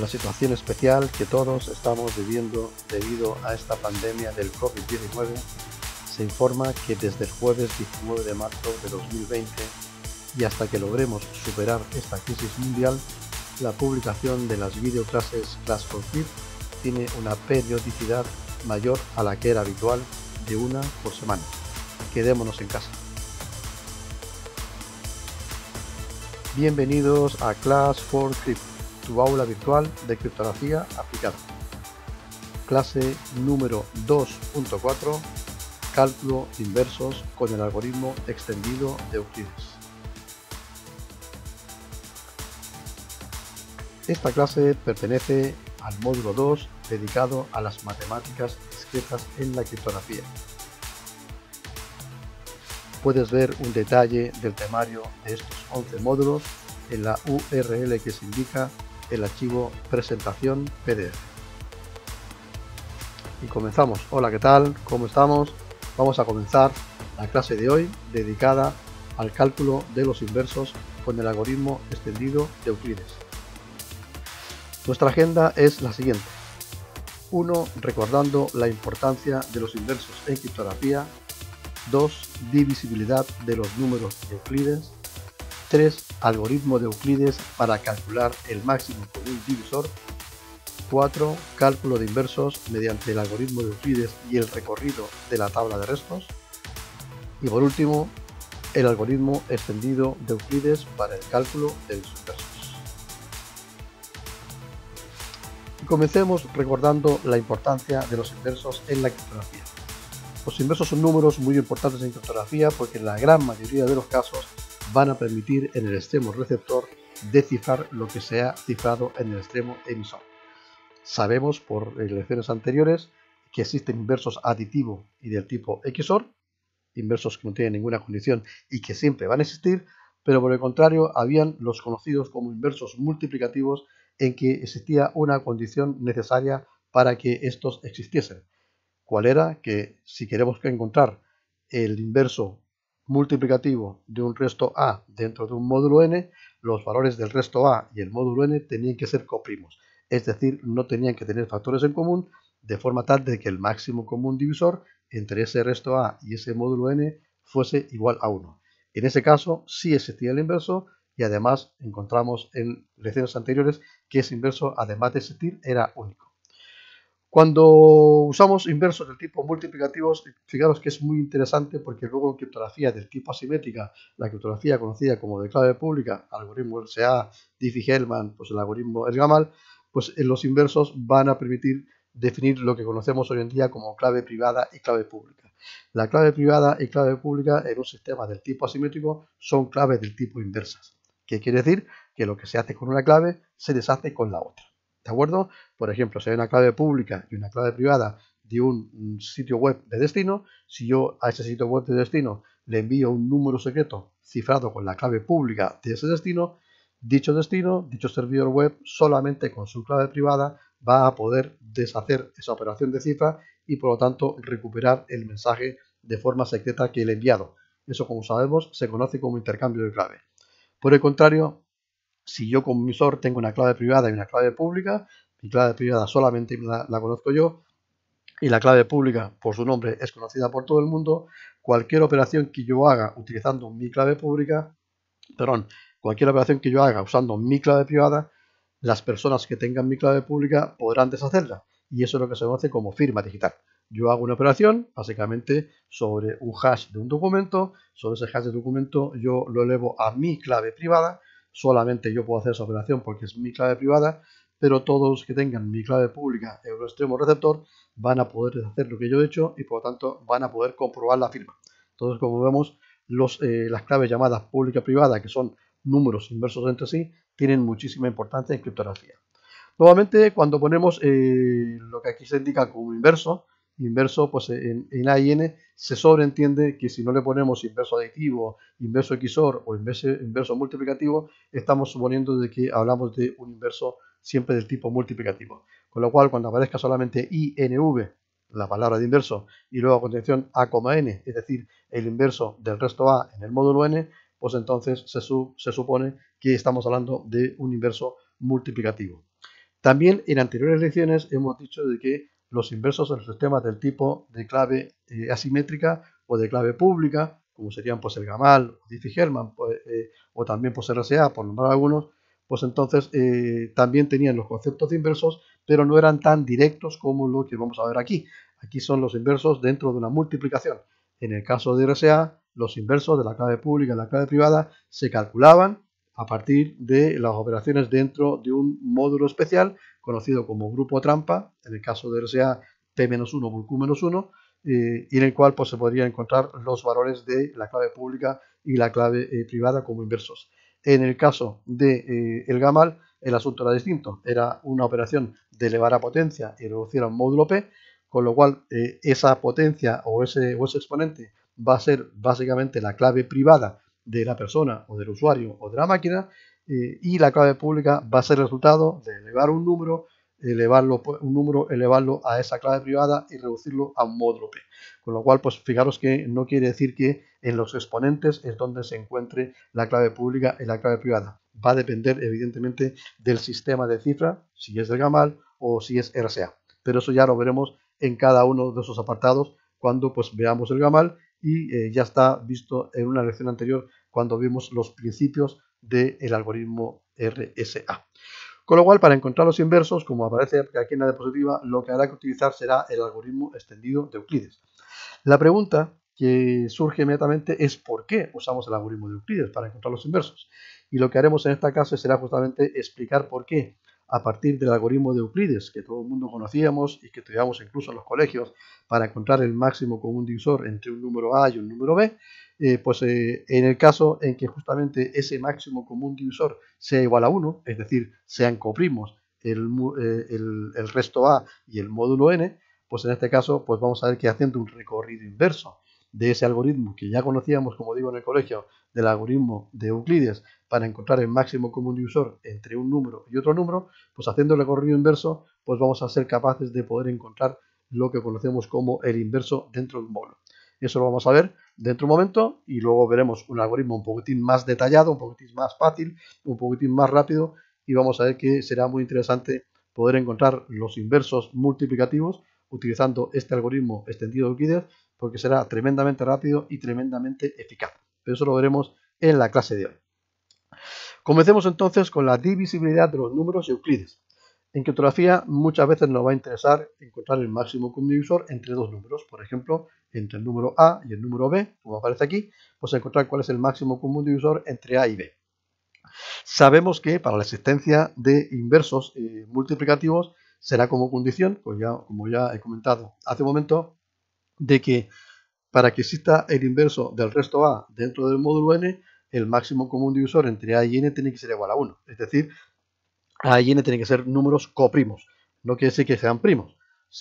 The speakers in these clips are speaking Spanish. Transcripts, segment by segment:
la situación especial que todos estamos viviendo debido a esta pandemia del COVID-19, se informa que desde el jueves 19 de marzo de 2020 y hasta que logremos superar esta crisis mundial, la publicación de las videoclases Class for Crypt tiene una periodicidad mayor a la que era habitual de una por semana. Quedémonos en casa. Bienvenidos a Class for Trip tu aula virtual de criptografía aplicada. Clase número 2.4, cálculo inversos con el algoritmo extendido de Euclides. Esta clase pertenece al módulo 2 dedicado a las matemáticas discretas en la criptografía. Puedes ver un detalle del temario de estos 11 módulos en la URL que se indica el archivo presentación PDF. Y comenzamos. Hola, ¿qué tal? ¿Cómo estamos? Vamos a comenzar la clase de hoy dedicada al cálculo de los inversos con el algoritmo extendido de Euclides. Nuestra agenda es la siguiente. 1. Recordando la importancia de los inversos en criptografía. 2. Divisibilidad de los números de Euclides. 3. Algoritmo de Euclides para calcular el máximo común divisor. 4. Cálculo de inversos mediante el algoritmo de Euclides y el recorrido de la tabla de restos. Y por último, el algoritmo extendido de Euclides para el cálculo de los inversos. Comencemos recordando la importancia de los inversos en la criptografía. Los inversos son números muy importantes en criptografía porque en la gran mayoría de los casos van a permitir en el extremo receptor descifrar lo que se ha cifrado en el extremo emisor. Sabemos por lecciones anteriores que existen inversos aditivo y del tipo XOR, inversos que no tienen ninguna condición y que siempre van a existir, pero por el contrario habían los conocidos como inversos multiplicativos en que existía una condición necesaria para que estos existiesen. ¿Cuál era? Que si queremos encontrar el inverso multiplicativo de un resto A dentro de un módulo N, los valores del resto A y el módulo N tenían que ser coprimos, es decir, no tenían que tener factores en común, de forma tal de que el máximo común divisor entre ese resto A y ese módulo N fuese igual a 1. En ese caso sí existía el inverso y además encontramos en lecciones anteriores que ese inverso, además de existir, era único. Cuando usamos inversos del tipo multiplicativos, fijaros que es muy interesante porque luego en criptografía del tipo asimétrica, la criptografía conocida como de clave pública, algoritmo RSA, Diffie-Hellman, pues el algoritmo elgamal pues los inversos van a permitir definir lo que conocemos hoy en día como clave privada y clave pública. La clave privada y clave pública en un sistema del tipo asimétrico son claves del tipo inversas, que quiere decir que lo que se hace con una clave se deshace con la otra. ¿De acuerdo? Por ejemplo, si hay una clave pública y una clave privada de un sitio web de destino, si yo a ese sitio web de destino le envío un número secreto cifrado con la clave pública de ese destino, dicho destino, dicho servidor web, solamente con su clave privada va a poder deshacer esa operación de cifra y por lo tanto recuperar el mensaje de forma secreta que le he enviado. Eso como sabemos se conoce como intercambio de clave. Por el contrario, si yo como emisor tengo una clave privada y una clave pública, mi clave privada solamente la, conozco yo y la clave pública por su nombre es conocida por todo el mundo, cualquier operación que yo haga utilizando mi clave pública, perdón, cualquier operación que yo haga usando mi clave privada, las personas que tengan mi clave pública podrán deshacerla y eso es lo que se conoce como firma digital. Yo hago una operación básicamente sobre un hash de un documento, sobre ese hash de documento yo lo elevo a mi clave privada solamente yo puedo hacer esa operación porque es mi clave privada, pero todos los que tengan mi clave pública, extremo receptor, van a poder hacer lo que yo he hecho y por lo tanto van a poder comprobar la firma. Entonces, como vemos, eh, las claves llamadas pública-privada, que son números inversos entre sí, tienen muchísima importancia en criptografía. Nuevamente, cuando ponemos eh, lo que aquí se indica como inverso, inverso, pues en, en N se sobreentiende que si no le ponemos inverso aditivo, inverso XOR o inverso, inverso multiplicativo, estamos suponiendo de que hablamos de un inverso siempre del tipo multiplicativo. Con lo cual, cuando aparezca solamente INV, la palabra de inverso, y luego a continuación A, N, es decir, el inverso del resto A en el módulo N, pues entonces se, se supone que estamos hablando de un inverso multiplicativo. También en anteriores lecciones hemos dicho de que los inversos en los sistemas del tipo de clave eh, asimétrica o de clave pública, como serían pues, el Gamal, Diffie-Hellman pues, eh, o también pues, RSA, por nombrar algunos, pues entonces eh, también tenían los conceptos de inversos, pero no eran tan directos como lo que vamos a ver aquí. Aquí son los inversos dentro de una multiplicación. En el caso de RSA, los inversos de la clave pública y la clave privada se calculaban a partir de las operaciones dentro de un módulo especial conocido como grupo trampa, en el caso de RSA T-1, por Q-1, y en el cual pues, se podrían encontrar los valores de la clave pública y la clave eh, privada como inversos. En el caso de eh, el GAMAL, el asunto era distinto. Era una operación de elevar a potencia y reducir a un módulo P, con lo cual eh, esa potencia o ese, o ese exponente va a ser básicamente la clave privada de la persona o del usuario o de la máquina eh, y la clave pública va a ser el resultado de elevar un número, elevarlo, pues, un número, elevarlo a esa clave privada y reducirlo a un módulo P. Con lo cual, pues fijaros que no quiere decir que en los exponentes es donde se encuentre la clave pública y la clave privada. Va a depender, evidentemente, del sistema de cifra, si es el Gamal o si es RSA. Pero eso ya lo veremos en cada uno de esos apartados cuando pues veamos el Gamal y eh, ya está visto en una lección anterior cuando vimos los principios del algoritmo RSA. Con lo cual, para encontrar los inversos, como aparece aquí en la diapositiva, lo que habrá que utilizar será el algoritmo extendido de Euclides. La pregunta que surge inmediatamente es por qué usamos el algoritmo de Euclides para encontrar los inversos. Y lo que haremos en esta clase será justamente explicar por qué a partir del algoritmo de Euclides, que todo el mundo conocíamos y que estudiamos incluso en los colegios para encontrar el máximo común divisor entre un número A y un número B, eh, pues eh, en el caso en que justamente ese máximo común divisor sea igual a 1, es decir, sean coprimos eh, el, el resto A y el módulo N, pues en este caso pues vamos a ver que haciendo un recorrido inverso de ese algoritmo que ya conocíamos, como digo, en el colegio, del algoritmo de Euclides para encontrar el máximo común divisor entre un número y otro número, pues haciendo el recorrido inverso, pues vamos a ser capaces de poder encontrar lo que conocemos como el inverso dentro de un módulo. Eso lo vamos a ver dentro de un momento y luego veremos un algoritmo un poquitín más detallado, un poquitín más fácil, un poquitín más rápido y vamos a ver que será muy interesante poder encontrar los inversos multiplicativos utilizando este algoritmo extendido de Euclides porque será tremendamente rápido y tremendamente eficaz. Pero eso lo veremos en la clase de hoy. Comencemos entonces con la divisibilidad de los números euclides. En criptografía muchas veces nos va a interesar encontrar el máximo común divisor entre dos números, por ejemplo, entre el número A y el número B, como aparece aquí, pues encontrar cuál es el máximo común divisor entre A y B. Sabemos que para la existencia de inversos eh, multiplicativos será como condición, pues ya, como ya he comentado hace un momento, de que para que exista el inverso del resto A dentro del módulo N, el máximo común divisor entre A y N tiene que ser igual a 1. Es decir, A y N tienen que ser números coprimos. No quiere decir que sean primos.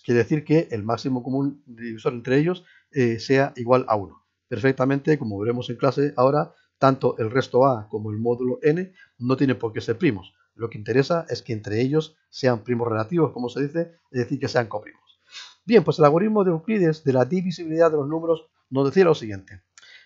Quiere decir que el máximo común divisor entre ellos eh, sea igual a 1. Perfectamente, como veremos en clase ahora, tanto el resto A como el módulo N no tienen por qué ser primos. Lo que interesa es que entre ellos sean primos relativos, como se dice, es decir, que sean coprimos. Bien, pues el algoritmo de Euclides de la divisibilidad de los números nos decía lo siguiente.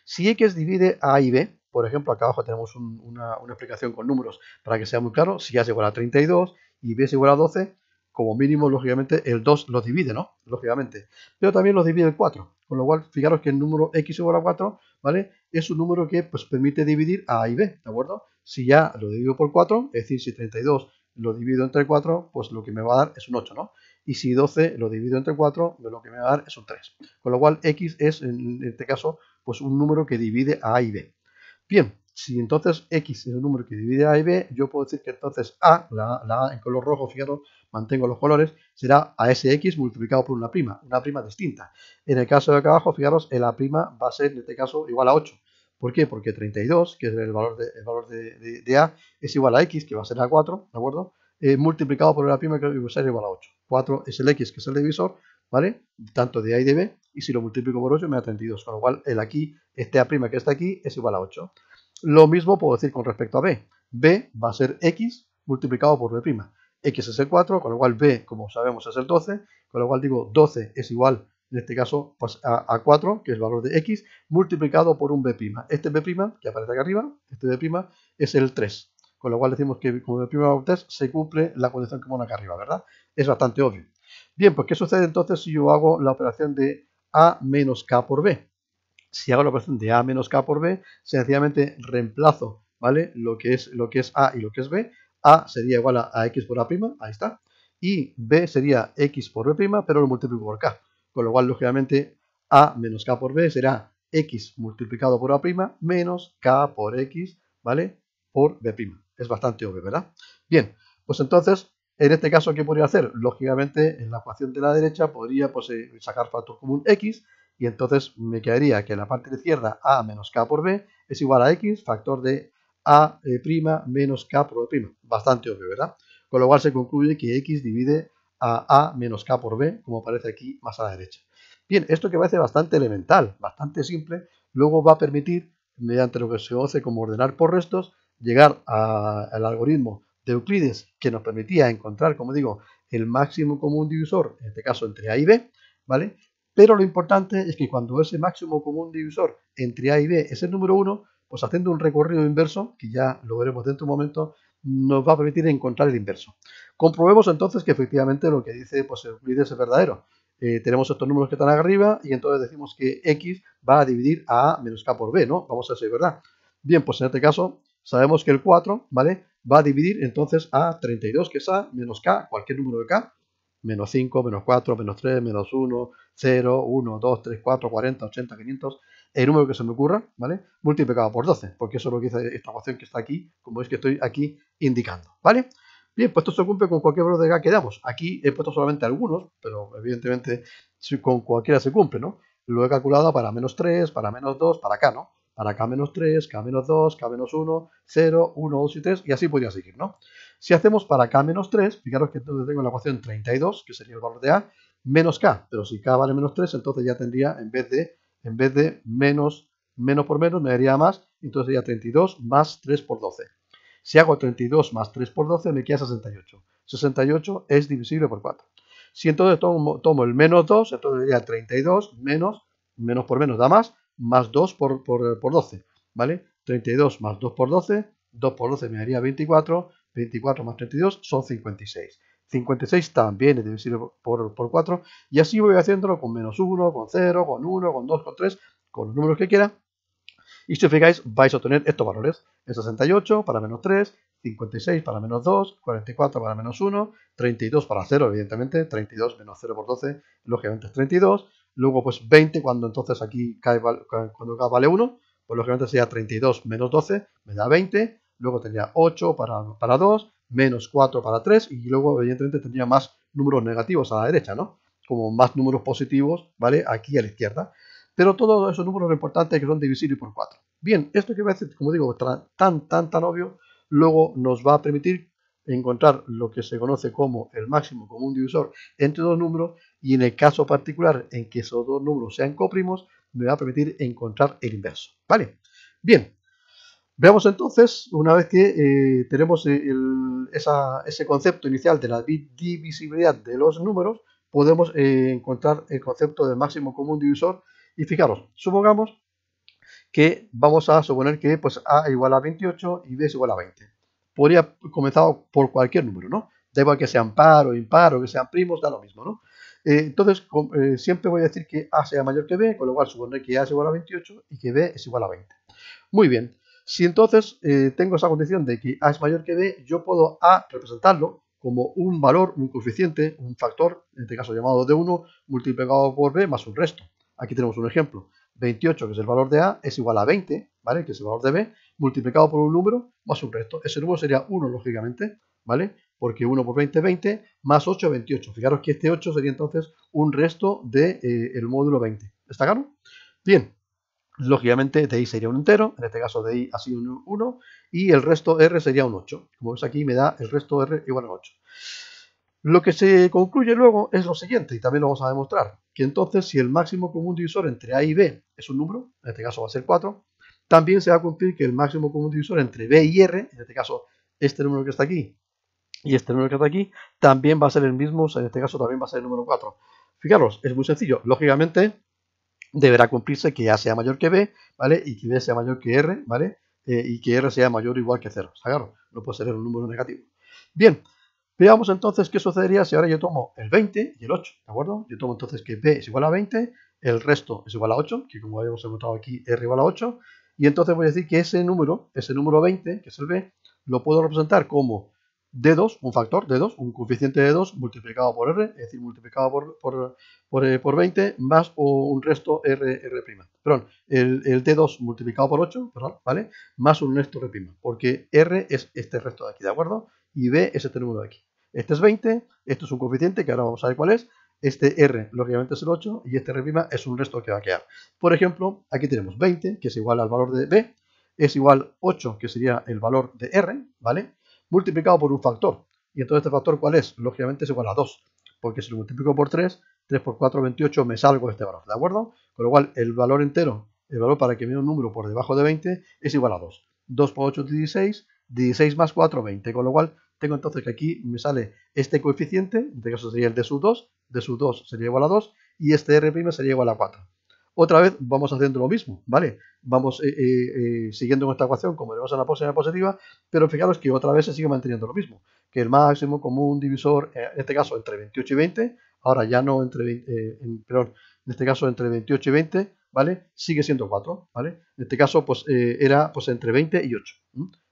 Si x divide a y b, por ejemplo, acá abajo tenemos una, explicación con números para que sea muy claro, si a es igual a 32 y b es igual a 12, como mínimo, lógicamente, el 2 los divide, ¿no? Lógicamente. Pero también los divide el 4, con lo cual, fijaros que el número x igual a 4, ¿vale? Es un número que pues, permite dividir a y b, ¿de acuerdo? Si ya lo divido por 4, es decir, si 32 lo divido entre 4, pues lo que me va a dar es un 8, ¿no? y si 12 lo divido entre 4, lo que me va a dar es un 3. Con lo cual x es, en este caso, pues un número que divide a A y B. Bien, si entonces x es un número que divide a y b, yo puedo decir que entonces a, la, a en color rojo, fijaros, mantengo los colores, será a ese x multiplicado por una prima, una prima distinta. En el caso de acá abajo, fijaros, la prima va a ser en este caso igual a 8. ¿Por qué? Porque 32, que es el valor de, el valor de, de a, es igual a x, que va a ser a 4, ¿de acuerdo? Eh, multiplicado por la prima que es igual a 8. 4 es el X, que es el divisor, ¿vale? Tanto de A y de B, y si lo multiplico por 8 me da 32, con lo cual el aquí, este A' que está aquí, es igual a 8. Lo mismo puedo decir con respecto a B. B va a ser X multiplicado por B'. X es el 4, con lo cual B, como sabemos, es el 12, con lo cual digo 12 es igual, en este caso, pues a, 4, que es el valor de X, multiplicado por un B'. Este B', que aparece acá arriba, este B' es el 3, con lo cual decimos que como el primer test se cumple la condición que pone acá arriba, ¿verdad? Es bastante obvio. Bien, pues ¿qué sucede entonces si yo hago la operación de A menos K por B? Si hago la operación de A menos K por B, sencillamente reemplazo, ¿vale? Lo que es, lo que es A y lo que es B. A sería igual a, a X por A', ahí está. Y B sería X por B', pero lo multiplico por K. Con lo cual, lógicamente, A menos K por B será X multiplicado por A' menos K por X, ¿vale? Por B' es bastante obvio, ¿verdad? Bien, pues entonces, en este caso, ¿qué podría hacer? Lógicamente, en la ecuación de la derecha podría pues, eh, sacar factor común x, y entonces me quedaría que en la parte de izquierda a menos k por b es igual a x, factor de a' eh, menos k por b'. Bastante obvio, ¿verdad? Con lo cual se concluye que x divide a a menos k por b, como aparece aquí más a la derecha. Bien, esto que parece bastante elemental, bastante simple, luego va a permitir, mediante lo que se hace como ordenar por restos, llegar al algoritmo de Euclides que nos permitía encontrar, como digo, el máximo común divisor, en este caso entre A y B, ¿vale? Pero lo importante es que cuando ese máximo común divisor entre A y B es el número 1, pues haciendo un recorrido inverso, que ya lo veremos dentro de un momento, nos va a permitir encontrar el inverso. Comprobemos entonces que efectivamente lo que dice pues, Euclides es verdadero. Eh, tenemos estos números que están arriba y entonces decimos que x va a dividir a menos k por b, ¿no? Vamos a decir verdad. Bien, pues en este caso Sabemos que el 4, ¿vale? Va a dividir entonces a 32, que es A, menos K, cualquier número de K, menos 5, menos 4, menos 3, menos 1, 0, 1, 2, 3, 4, 40, 80, 500, el número que se me ocurra, ¿vale? Multiplicado por 12, porque eso es lo que dice esta ecuación que está aquí, como es que estoy aquí indicando, ¿vale? Bien, pues esto se cumple con cualquier valor de K que damos. Aquí he puesto solamente algunos, pero evidentemente con cualquiera se cumple, ¿no? Lo he calculado para menos 3, para menos 2, para K, ¿no? para k menos 3, k menos 2, k menos 1, 0, 1, 2 y 3, y así podría seguir, ¿no? Si hacemos para k menos 3, fijaros que entonces tengo la ecuación 32, que sería el valor de a, menos k, pero si k vale menos 3, entonces ya tendría, en vez de, en vez de menos, menos por menos, me daría más, entonces sería 32 más 3 por 12. Si hago 32 más 3 por 12, me queda 68. 68 es divisible por 4. Si entonces tomo, tomo el menos 2, entonces sería 32 menos, menos por menos da más, más 2 por, 12, eh, ¿vale? 32 más 2 por 12, 2 por 12 me daría 24, 24 más 32 son 56. 56 también es divisible por, por 4 y así voy haciéndolo con menos 1, con 0, con 1, con 2, con 3, con los números que quiera. Y si os fijáis vais a obtener estos valores. El 68 para menos 3, 56 para menos 2, 44 para menos 1, 32 para 0 evidentemente, 32 menos 0 por 12 lógicamente es 32, luego pues 20, cuando entonces aquí cae, cuando vale 1, pues lógicamente sería 32 menos 12, me da 20, luego tendría 8 para, para 2, menos 4 para 3, y luego evidentemente tendría más números negativos a la derecha, ¿no? Como más números positivos, ¿vale? Aquí a la izquierda. Pero todos esos números importantes que son divisibles por 4. Bien, esto que va a decir, como digo, tan, tan, tan obvio, luego nos va a permitir encontrar lo que se conoce como el máximo común divisor entre dos números y en el caso particular en que esos dos números sean coprimos, me va a permitir encontrar el inverso. ¿Vale? Bien, veamos entonces, una vez que eh, tenemos eh, ese concepto inicial de la divisibilidad de los números, podemos eh, encontrar el concepto de máximo común divisor y fijaros, supongamos que vamos a suponer que pues, A igual a 28 y B es igual a 20 podría comenzar por cualquier número, ¿no? Da igual que sean par o impar o que sean primos, da lo mismo, ¿no? Eh, entonces, eh, siempre voy a decir que A sea mayor que B, con lo cual supondré que A es igual a 28 y que B es igual a 20. Muy bien, si entonces eh, tengo esa condición de que A es mayor que B, yo puedo A representarlo como un valor, un coeficiente, un factor, en este caso llamado D1, multiplicado por B más un resto. Aquí tenemos un ejemplo. 28, que es el valor de A, es igual a 20, ¿vale? Que es el valor de B, multiplicado por un número más un resto. Ese número sería 1, lógicamente, ¿vale? Porque 1 por 20 es 20, más 8 es 28. Fijaros que este 8 sería entonces un resto del de, eh, módulo 20. ¿Está claro? Bien, lógicamente i sería un entero, en este caso de i ha sido un 1, y el resto R sería un 8. Como ves aquí me da el resto R igual a 8. Lo que se concluye luego es lo siguiente, y también lo vamos a demostrar, que entonces si el máximo común divisor entre A y B es un número, en este caso va a ser 4, también se va a cumplir que el máximo común divisor entre B y R, en este caso este número que está aquí y este número que está aquí, también va a ser el mismo, en este caso también va a ser el número 4. Fijaros, es muy sencillo. Lógicamente deberá cumplirse que A sea mayor que B, ¿vale? Y que B sea mayor que R, ¿vale? Eh, y que R sea mayor o igual que 0. Claro, no puede ser un número negativo. Bien, veamos entonces qué sucedería si ahora yo tomo el 20 y el 8, ¿de acuerdo? Yo tomo entonces que B es igual a 20, el resto es igual a 8, que como habíamos encontrado aquí, R igual a 8, y entonces voy a decir que ese número, ese número 20, que es el B, lo puedo representar como D2, un factor D2, un coeficiente de 2 multiplicado por R, es decir, multiplicado por, por, 20, eh, más o un resto R, R'. Perdón, el, el, D2 multiplicado por 8, perdón, ¿vale? Más un resto R', porque R es este resto de aquí, ¿de acuerdo? Y B es este número de aquí. Este es 20, esto es un coeficiente que ahora vamos a ver cuál es, este R, lógicamente, es el 8 y este R' es un resto que va a quedar. Por ejemplo, aquí tenemos 20, que es igual al valor de B, es igual 8, que sería el valor de R, ¿vale? Multiplicado por un factor. Y entonces este factor, ¿cuál es? Lógicamente es igual a 2, porque si lo multiplico por 3, 3 por 4, 28, me salgo este valor, ¿de acuerdo? Con lo cual, el valor entero, el valor para que me dé un número por debajo de 20, es igual a 2. 2 por 8, 16, 16 más 4, 20, con lo cual tengo entonces que aquí me sale este coeficiente, en este caso sería el de sub 2, de sub 2 sería igual a 2 y este R' sería igual a 4. Otra vez vamos haciendo lo mismo, ¿vale? Vamos eh, eh, eh, siguiendo con esta ecuación como veremos en la próxima positiva, pero fijaros que otra vez se sigue manteniendo lo mismo, que el máximo común divisor, en este caso entre 28 y 20, ahora ya no entre 20, en, perdón, en este caso entre 28 y 20, ¿vale? Sigue siendo 4, ¿vale? En este caso pues era pues entre 20 y 8.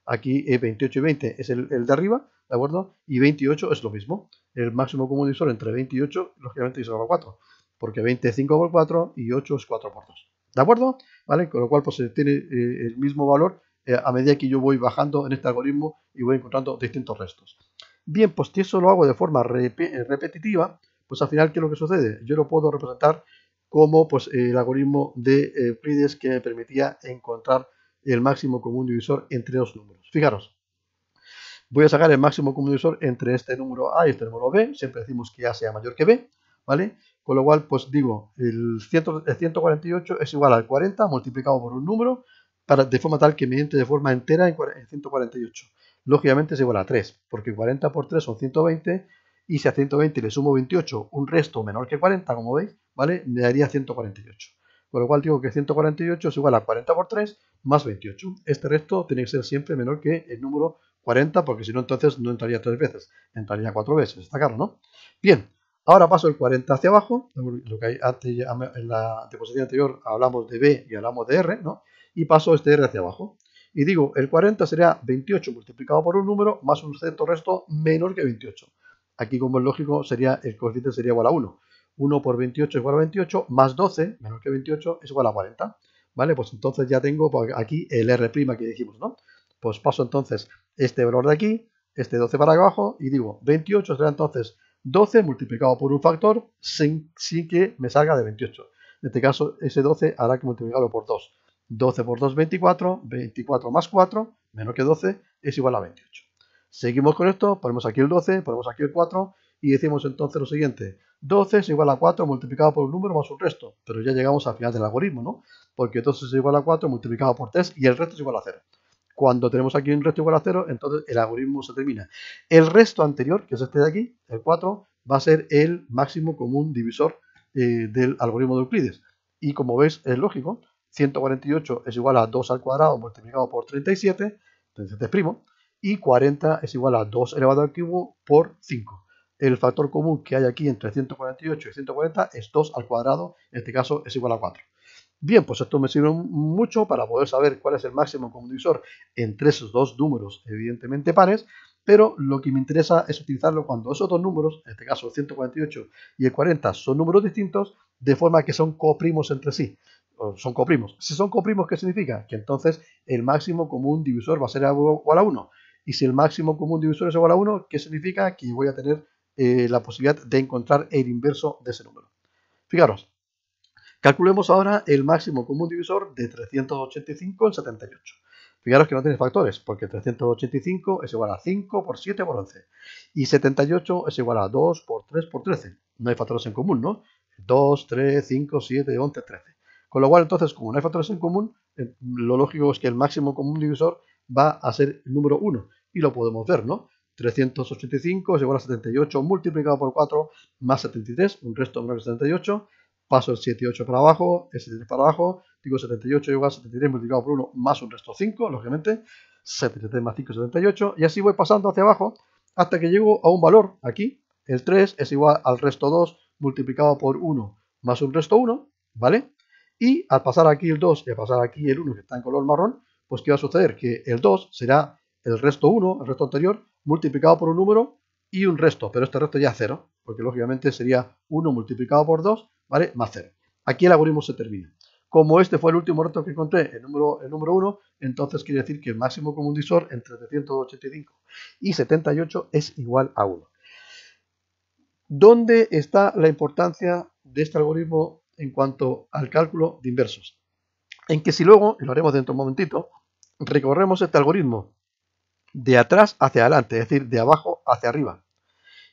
Aquí 28 y 20 es el, el de arriba, ¿de acuerdo? Y 28 es lo mismo. El máximo común divisor entre 28 lógicamente, es igual 4, porque 20 es 5 por 4 y 8 es 4 por 2. ¿De acuerdo? ¿Vale? Con lo cual, pues se tiene eh, el mismo valor eh, a medida que yo voy bajando en este algoritmo y voy encontrando distintos restos. Bien, pues si eso lo hago de forma repetitiva, pues al final, ¿qué es lo que sucede? Yo lo puedo representar como pues, el algoritmo de Euclides que me permitía encontrar el máximo común divisor entre dos números. Fijaros, voy a sacar el máximo común divisor entre este número A y este número B, siempre decimos que A sea mayor que B, ¿vale? Con lo cual, pues digo, el, 148 es igual al 40 multiplicado por un número, para, de forma tal que me entre de forma entera en, 148. Lógicamente es igual a 3, porque 40 por 3 son 120, y si a 120 le sumo 28, un resto menor que 40, como veis, ¿vale? Me daría 148. Con lo cual digo que 148 es igual a 40 por 3 más 28. Este resto tiene que ser siempre menor que el número 40, porque si no, entonces no entraría tres veces, entraría cuatro veces, está claro, ¿no? Bien, ahora paso el 40 hacia abajo, lo que hay en la deposición anterior hablamos de B y hablamos de R, ¿no? Y paso este R hacia abajo. Y digo, el 40 sería 28 multiplicado por un número más un cierto resto menor que 28. Aquí, como es lógico, sería, el coeficiente sería igual a 1. 1 por 28 es igual a 28, más 12, menor que 28, es igual a 40. ¿Vale? Pues entonces ya tengo pues, aquí el R' que dijimos, ¿no? pues paso entonces este valor de aquí, este 12 para abajo, y digo 28 será entonces 12 multiplicado por un factor sin, que me salga de 28. En este caso, ese 12 hará que multiplicarlo por 2. 12 por 2, 24. 24 más 4, menos que 12, es igual a 28. Seguimos con esto, ponemos aquí el 12, ponemos aquí el 4 y decimos entonces lo siguiente. 12 es igual a 4 multiplicado por un número más un resto. Pero ya llegamos al final del algoritmo, ¿no? Porque 12 es igual a 4 multiplicado por 3 y el resto es igual a 0. Cuando tenemos aquí un resto igual a 0, entonces el algoritmo se termina. El resto anterior, que es este de aquí, el 4, va a ser el máximo común divisor eh, del algoritmo de Euclides. Y como veis, es lógico, 148 es igual a 2 al cuadrado multiplicado por 37, 37 este primo, y 40 es igual a 2 elevado al cubo por 5 el factor común que hay aquí entre 148 y 140 es 2 al cuadrado, en este caso es igual a 4. Bien, pues esto me sirve mucho para poder saber cuál es el máximo común divisor entre esos dos números, evidentemente pares, pero lo que me interesa es utilizarlo cuando esos dos números, en este caso el 148 y el 40, son números distintos, de forma que son coprimos entre sí. son coprimos. Si son coprimos, ¿qué significa? Que entonces el máximo común divisor va a ser igual a 1. Y si el máximo común divisor es igual a 1, ¿qué significa? Que voy a tener eh, la posibilidad de encontrar el inverso de ese número. Fijaros, Calculemos ahora el máximo común divisor de 385 en 78. Fijaros que no tiene factores, porque 385 es igual a 5 por 7 por 11. Y 78 es igual a 2 por 3 por 13. No hay factores en común, ¿no? 2, 3, 5, 7, 11, 13. Con lo cual, entonces, como no hay factores en común, eh, lo lógico es que el máximo común divisor va a ser el número 1. Y lo podemos ver, ¿no? 385 es igual a 78 multiplicado por 4 más 73, un resto menor 78 paso el 78 para abajo, el 73 para abajo, digo 78 igual 73 multiplicado por 1 más un resto 5, lógicamente, 73 más 5, 78, y así voy pasando hacia abajo hasta que llego a un valor, aquí, el 3 es igual al resto 2 multiplicado por 1 más un resto 1, ¿vale? Y al pasar aquí el 2 y al pasar aquí el 1 que está en color marrón, pues ¿qué va a suceder? Que el 2 será el resto 1, el resto anterior, multiplicado por un número y un resto, pero este resto ya es 0, porque lógicamente sería 1 multiplicado por 2, ¿vale? Más 0. Aquí el algoritmo se termina. Como este fue el último reto que encontré, el número, el número 1, entonces quiere decir que el máximo común disor entre 385 y 78 es igual a 1. ¿Dónde está la importancia de este algoritmo en cuanto al cálculo de inversos? En que si luego, lo haremos dentro de un momentito, recorremos este algoritmo de atrás hacia adelante, es decir, de abajo hacia arriba,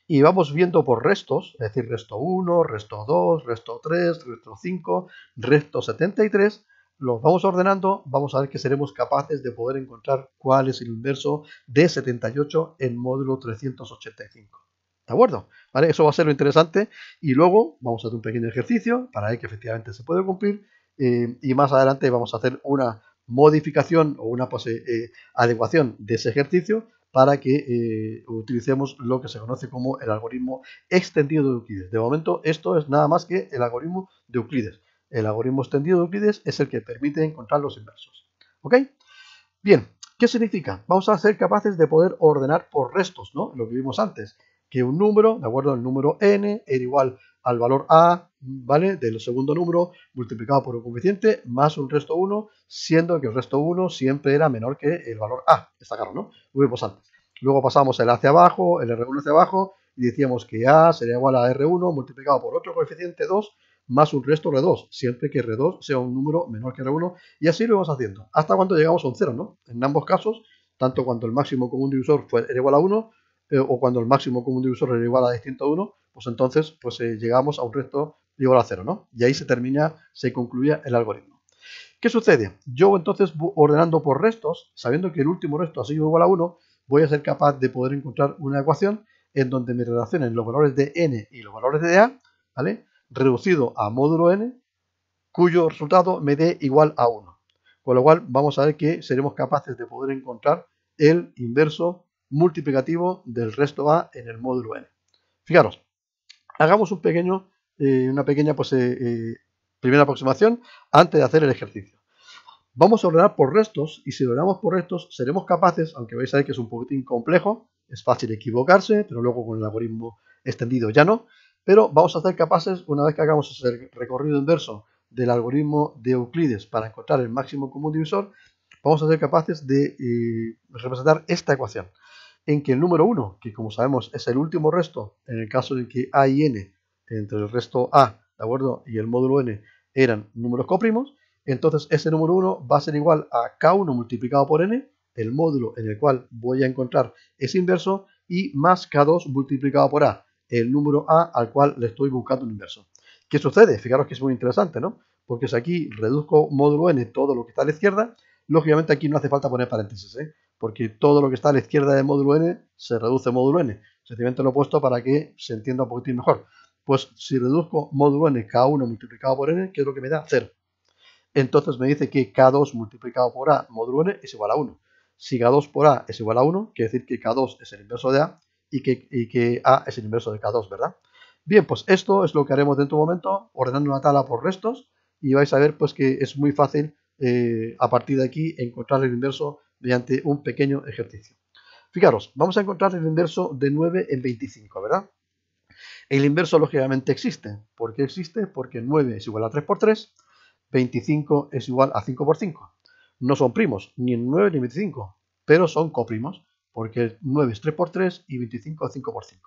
y vamos viendo por restos, es decir, resto 1, resto 2, resto 3, resto 5, resto 73, los vamos ordenando, vamos a ver que seremos capaces de poder encontrar cuál es el inverso de 78 en módulo 385. ¿De acuerdo? Eso va a ser lo interesante y luego vamos a hacer un pequeño ejercicio para ver que efectivamente se puede cumplir eh, y más adelante vamos a hacer una modificación o una eh, adecuación de ese ejercicio para que eh, utilicemos lo que se conoce como el algoritmo extendido de Euclides. De momento, esto es nada más que el algoritmo de Euclides. El algoritmo extendido de Euclides es el que permite encontrar los inversos. ¿Ok? Bien, ¿qué significa? Vamos a ser capaces de poder ordenar por restos, ¿no? Lo que vimos antes, que un número, de acuerdo al número n, era igual al valor a, ¿vale? Del segundo número multiplicado por un coeficiente más un resto 1, siendo que el resto 1 siempre era menor que el valor A. Está claro, ¿no? vimos pues antes. Luego pasamos el A hacia abajo, el R1 hacia abajo, y decíamos que A sería igual a R1 multiplicado por otro coeficiente 2 más un resto R2, siempre que R2 sea un número menor que R1, y así lo vamos haciendo, hasta cuando llegamos a un 0, ¿no? En ambos casos, tanto cuando el máximo común divisor fue, era igual a 1, eh, o cuando el máximo común divisor era igual a distinto a 1, pues entonces pues, eh, llegamos a un resto igual a cero, ¿no? Y ahí se termina, se concluía el algoritmo. ¿Qué sucede? Yo entonces, ordenando por restos, sabiendo que el último resto ha sido igual a 1, voy a ser capaz de poder encontrar una ecuación en donde me relacionen los valores de n y los valores de a, ¿vale? Reducido a módulo n, cuyo resultado me dé igual a 1. Con lo cual, vamos a ver que seremos capaces de poder encontrar el inverso multiplicativo del resto a en el módulo n. Fijaros, hagamos un pequeño eh, una pequeña pues, eh, eh, primera aproximación antes de hacer el ejercicio. Vamos a ordenar por restos y si ordenamos por restos seremos capaces, aunque vais a ver que es un poquitín complejo, es fácil equivocarse, pero luego con el algoritmo extendido ya no, pero vamos a ser capaces, una vez que hagamos el recorrido inverso del algoritmo de Euclides para encontrar el máximo común divisor, vamos a ser capaces de representar esta ecuación, en que el número 1, que como sabemos es el último resto, en el caso de que A y N entre el resto A, ¿de acuerdo? Y el módulo N eran números coprimos, entonces ese número 1 va a ser igual a K1 multiplicado por N, el módulo en el cual voy a encontrar ese inverso, y más K2 multiplicado por A, el número A al cual le estoy buscando un inverso. ¿Qué sucede? Fijaros que es muy interesante, ¿no? Porque si aquí reduzco módulo N todo lo que está a la izquierda, lógicamente aquí no hace falta poner paréntesis, ¿eh? porque todo lo que está a la izquierda de módulo n se reduce módulo n, sencillamente lo he puesto para que se entienda un poquitín mejor. Pues si reduzco módulo n, K1 multiplicado por n, ¿qué es lo que me da? 0. Entonces me dice que K2 multiplicado por A módulo n es igual a 1. Si K2 por A es igual a 1, quiere decir que K2 es el inverso de A y que, que A es el inverso de K2, ¿verdad? Bien, pues esto es lo que haremos dentro de un momento, ordenando una tabla por restos, y vais a ver pues que es muy fácil eh, a partir de aquí encontrar el inverso mediante un pequeño ejercicio. Fijaros, vamos a encontrar el inverso de 9 en 25, ¿verdad? El inverso lógicamente existe. ¿Por qué existe? Porque 9 es igual a 3 por 3, 25 es igual a 5 por 5. No son primos, ni 9 ni 25, pero son coprimos, porque 9 es 3 por 3 y 25 es 5 por 5.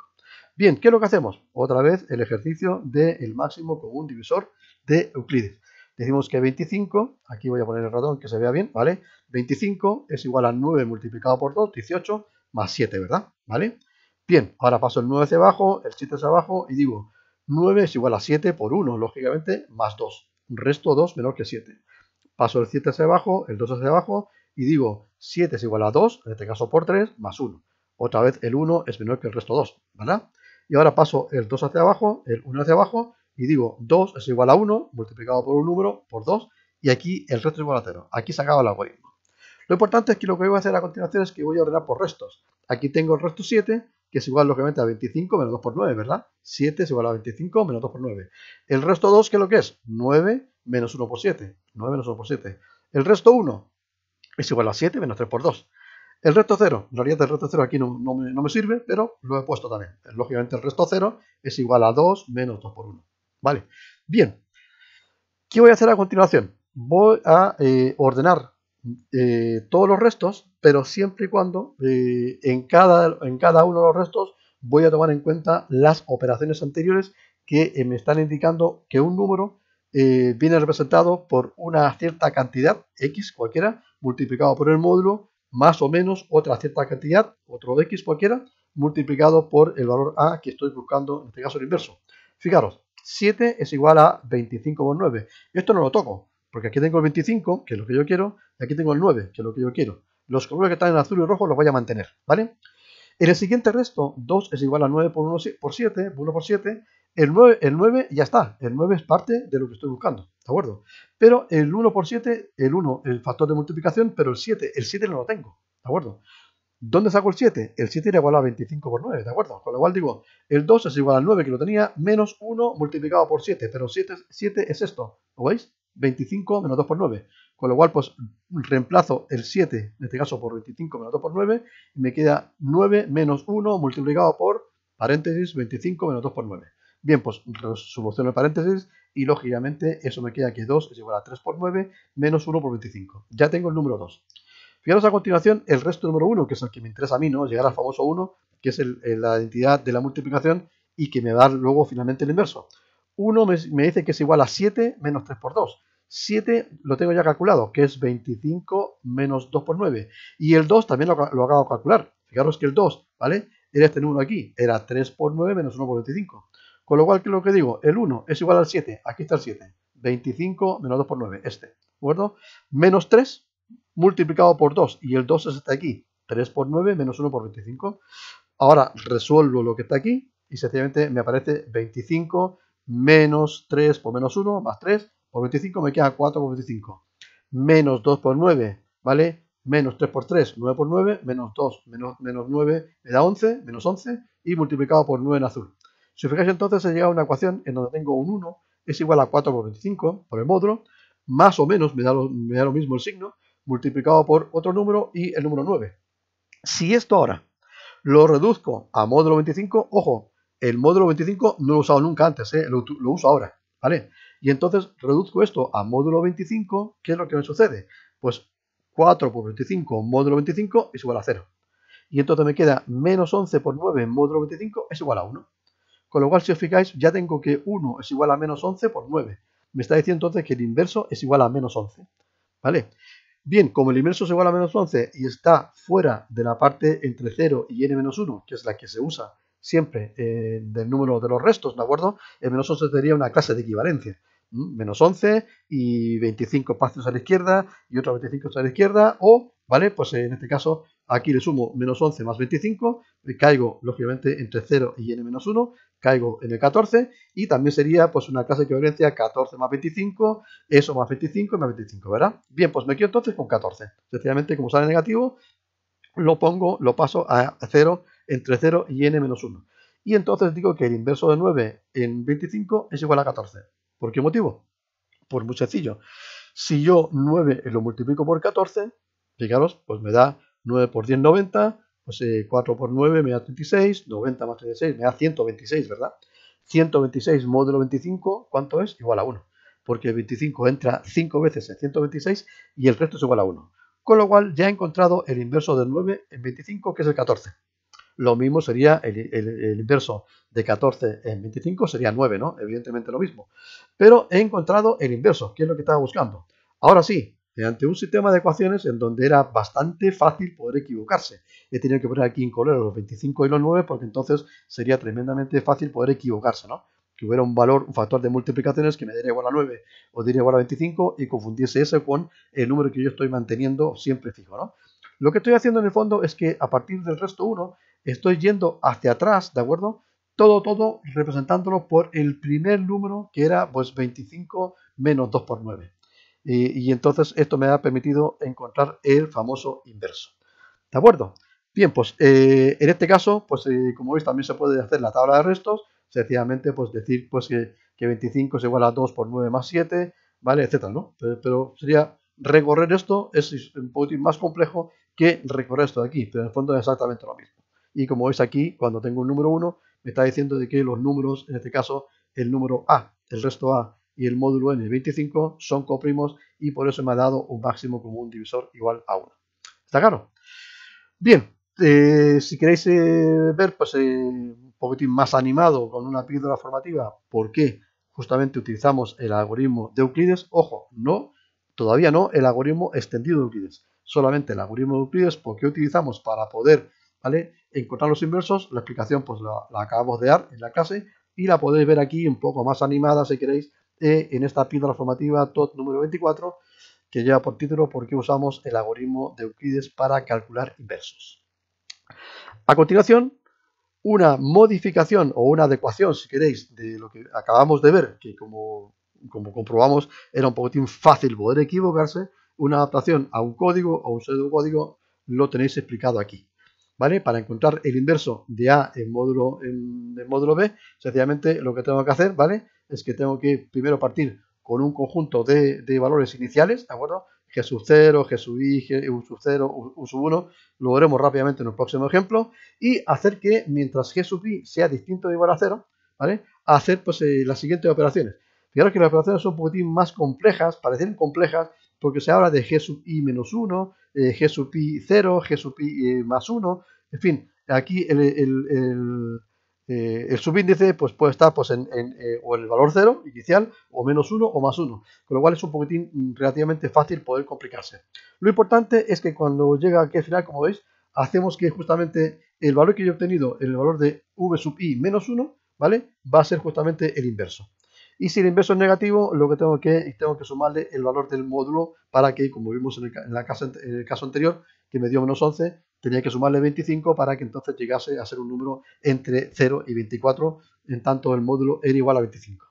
Bien, ¿qué es lo que hacemos? Otra vez el ejercicio del máximo común divisor de Euclides. Decimos que 25, aquí voy a poner el ratón que se vea bien, ¿vale? 25 es igual a 9 multiplicado por 2, 18, más 7, ¿verdad? ¿Vale? Bien, ahora paso el 9 hacia abajo, el 7 hacia abajo y digo 9 es igual a 7 por 1, lógicamente, más 2. Resto 2 menor que 7. Paso el 7 hacia abajo, el 2 hacia abajo y digo 7 es igual a 2, en este caso por 3, más 1. Otra vez el 1 es menor que el resto 2, ¿verdad? Y ahora paso el 2 hacia abajo, el 1 hacia abajo y digo 2 es igual a 1 multiplicado por un número por 2 y aquí el resto es igual a 0. Aquí se acaba el algoritmo. Lo importante es que lo que voy a hacer a continuación es que voy a ordenar por restos. Aquí tengo el resto 7 que es igual lógicamente a 25 menos 2 por 9, ¿verdad? 7 es igual a 25 menos 2 por 9. El resto 2, ¿qué es lo que es? 9 menos 1 por 7. 9 menos 1 por 7. El resto 1 es igual a 7 menos 3 por 2. El resto 0, en realidad el resto 0 aquí no, me sirve, pero lo he puesto también. Lógicamente el resto 0 es igual a 2 menos 2 por 1. ¿Vale? Bien. ¿Qué voy a hacer a continuación? Voy a eh, ordenar eh, todos los restos, pero siempre y cuando eh, en, cada, en cada uno de los restos voy a tomar en cuenta las operaciones anteriores que eh, me están indicando que un número viene representado por una cierta cantidad, x cualquiera, multiplicado por el módulo, más o menos otra cierta cantidad, otro x cualquiera, multiplicado por el valor a que estoy buscando, en este caso el inverso. Fijaros, 7 es igual a 25 por 9. Esto no lo toco. Porque aquí tengo el 25, que es lo que yo quiero, y aquí tengo el 9, que es lo que yo quiero. Los colores que están en azul y rojo los voy a mantener, ¿vale? En el siguiente resto, 2 es igual a 9 por, 1, por 7, 1 por 7, el 9, el 9 ya está, el 9 es parte de lo que estoy buscando, ¿de acuerdo? Pero el 1 por 7, el 1 el factor de multiplicación, pero el 7, el 7 no lo tengo, ¿de acuerdo? ¿Dónde saco el 7? El 7 era igual a 25 por 9, ¿de acuerdo? Con lo cual digo, el 2 es igual a 9 que lo tenía, menos 1 multiplicado por 7, pero 7, 7 es esto, ¿lo veis? 25 menos 2 por 9. Con lo cual, pues reemplazo el 7, en este caso por 25 menos 2 por 9, y me queda 9 menos 1 multiplicado por paréntesis 25 menos 2 por 9. Bien, pues soluciono el paréntesis y lógicamente eso me queda que 2 es igual a 3 por 9 menos 1 por 25. Ya tengo el número 2. Fijaros a continuación el resto número 1, que es el que me interesa a mí, ¿no? Llegar al famoso 1, que es eh, la identidad de la multiplicación y que me da luego finalmente el inverso. 1 me, dice que es igual a 7 menos 3 por 2. 7 lo tengo ya calculado, que es 25 menos 2 por 9. Y el 2 también lo, lo acabo de calcular. Fijaros que el 2, ¿vale? Era este número aquí, era 3 por 9 menos 1 por 25. Con lo cual, ¿qué es lo que digo? El 1 es igual al 7, aquí está el 7. 25 menos 2 por 9, este, ¿de acuerdo? Menos 3 multiplicado por 2, y el 2 es este aquí, 3 por 9 menos 1 por 25. Ahora resuelvo lo que está aquí, y sencillamente me aparece 25 menos 3 por menos 1, más 3 por 25, me queda 4 por 25. Menos 2 por 9, ¿vale? Menos 3 por 3, 9 por 9, menos 2, menos, 9, me da 11, menos 11, y multiplicado por 9 en azul. Si os fijáis entonces, he llegado a una ecuación en donde tengo un 1, es igual a 4 por 25, por el módulo, más o menos, me me da lo mismo el signo, multiplicado por otro número y el número 9. Si esto ahora lo reduzco a módulo 25, ojo, el módulo 25 no lo he usado nunca antes, eh, lo, uso ahora, ¿vale? Y entonces reduzco esto a módulo 25, ¿qué es lo que me sucede? Pues 4 por 25, módulo 25 es igual a 0. Y entonces me queda menos 11 por 9, módulo 25 es igual a 1. Con lo cual, si os fijáis, ya tengo que 1 es igual a menos 11 por 9. Me está diciendo entonces que el inverso es igual a menos 11, ¿vale? Bien, como el inverso es igual a menos 11 y está fuera de la parte entre 0 y n-1, que es la que se usa siempre eh, del número de los restos, ¿de acuerdo? El menos 11 sería una clase de equivalencia. Menos 11 y 25 pasos a la izquierda y otro 25 a la izquierda, o, ¿vale? Pues eh, en este caso aquí le sumo menos 11 más 25, eh, caigo lógicamente entre 0 y n menos 1, caigo en el 14 y también sería pues una clase de equivalencia 14 más 25, eso más 25 más 25, ¿verdad? Bien, pues me quedo entonces con 14. Sencillamente como sale negativo, lo pongo, lo paso a 0 entre 0 y n-1. Y entonces digo que el inverso de 9 en 25 es igual a 14. ¿Por qué motivo? Pues muy sencillo. Si yo 9 lo multiplico por 14, fijaros, pues me da 9 por 10, 90, pues 4 eh, por 9 me da 36, 90 más 36 me da 126, ¿verdad? 126 módulo 25, ¿cuánto es? Igual a 1, porque 25 entra 5 veces en 126 y el resto es igual a 1. Con lo cual ya he encontrado el inverso de 9 en 25, que es el 14. Lo mismo sería el, inverso de 14 en 25, sería 9, ¿no? Evidentemente lo mismo. Pero he encontrado el inverso, que es lo que estaba buscando. Ahora sí, ante un sistema de ecuaciones en donde era bastante fácil poder equivocarse. He tenido que poner aquí en color los 25 y los 9 porque entonces sería tremendamente fácil poder equivocarse, ¿no? que hubiera un valor, un factor de multiplicaciones que me diera igual a 9 o diera igual a 25 y confundiese ese con el número que yo estoy manteniendo siempre fijo, ¿no? Lo que estoy haciendo en el fondo es que a partir del resto 1 estoy yendo hacia atrás, ¿de acuerdo? Todo, todo representándolo por el primer número que era pues 25 menos 2 por 9. Y, entonces esto me ha permitido encontrar el famoso inverso. ¿De acuerdo? Bien, pues eh, en este caso, pues eh, como veis también se puede hacer la tabla de restos, sencillamente pues decir pues que, 25 es igual a 2 por 9 más 7, ¿vale? Etcétera, ¿no? Pero, sería recorrer esto, es un poquito más complejo que recorrer esto de aquí, pero en el fondo es exactamente lo mismo y como veis aquí, cuando tengo un número 1, me está diciendo de que los números, en este caso el número A, el resto A y el módulo N 25 son coprimos y por eso me ha dado un máximo común divisor igual a 1. ¿Está claro? Bien, eh, si queréis eh, ver pues, eh, un poquitín más animado con una píldora formativa, ¿por qué justamente utilizamos el algoritmo de Euclides? Ojo, no, todavía no el algoritmo extendido de Euclides, solamente el algoritmo de Euclides porque utilizamos para poder ¿vale? encontrar los inversos, la explicación pues la, acabamos de dar en la clase y la podéis ver aquí un poco más animada si queréis eh, en esta píldora formativa TOT número 24 que lleva por título ¿Por qué usamos el algoritmo de Euclides para calcular inversos? A continuación, una modificación o una adecuación, si queréis, de lo que acabamos de ver, que como, como comprobamos era un poquitín fácil poder equivocarse, una adaptación a un código o un pseudocódigo lo tenéis explicado aquí. ¿vale? Para encontrar el inverso de A en módulo, en, módulo B, sencillamente lo que tengo que hacer, ¿vale? Es que tengo que primero partir con un conjunto de, de valores iniciales, ¿de acuerdo? G sub 0, G sub i, G sub 0, U, sub 1, lo veremos rápidamente en el próximo ejemplo, y hacer que mientras G sub i sea distinto de igual a 0, ¿vale? Hacer pues eh, las siguientes operaciones. Fijaros que las operaciones son un poquitín más complejas, parecen complejas, porque se habla de G sub i menos 1, sub i 0, i más 1, en fin, aquí eh, el, subíndice pues, puede estar pues, en, eh, o el valor 0 inicial, o menos 1 o más 1, con lo cual es un poquitín mm, relativamente fácil poder complicarse. Lo importante es que cuando llega aquí al final, como veis, hacemos que justamente el valor que yo he obtenido, el valor de v sub i menos 1, ¿vale? Va a ser justamente el inverso. Y si el inverso es negativo, lo que tengo que tengo que sumarle el valor del módulo para que, como vimos en la en el caso anterior, que me dio menos 11, tenía que sumarle 25 para que entonces llegase a ser un número entre 0 y 24, en tanto el módulo era igual a 25.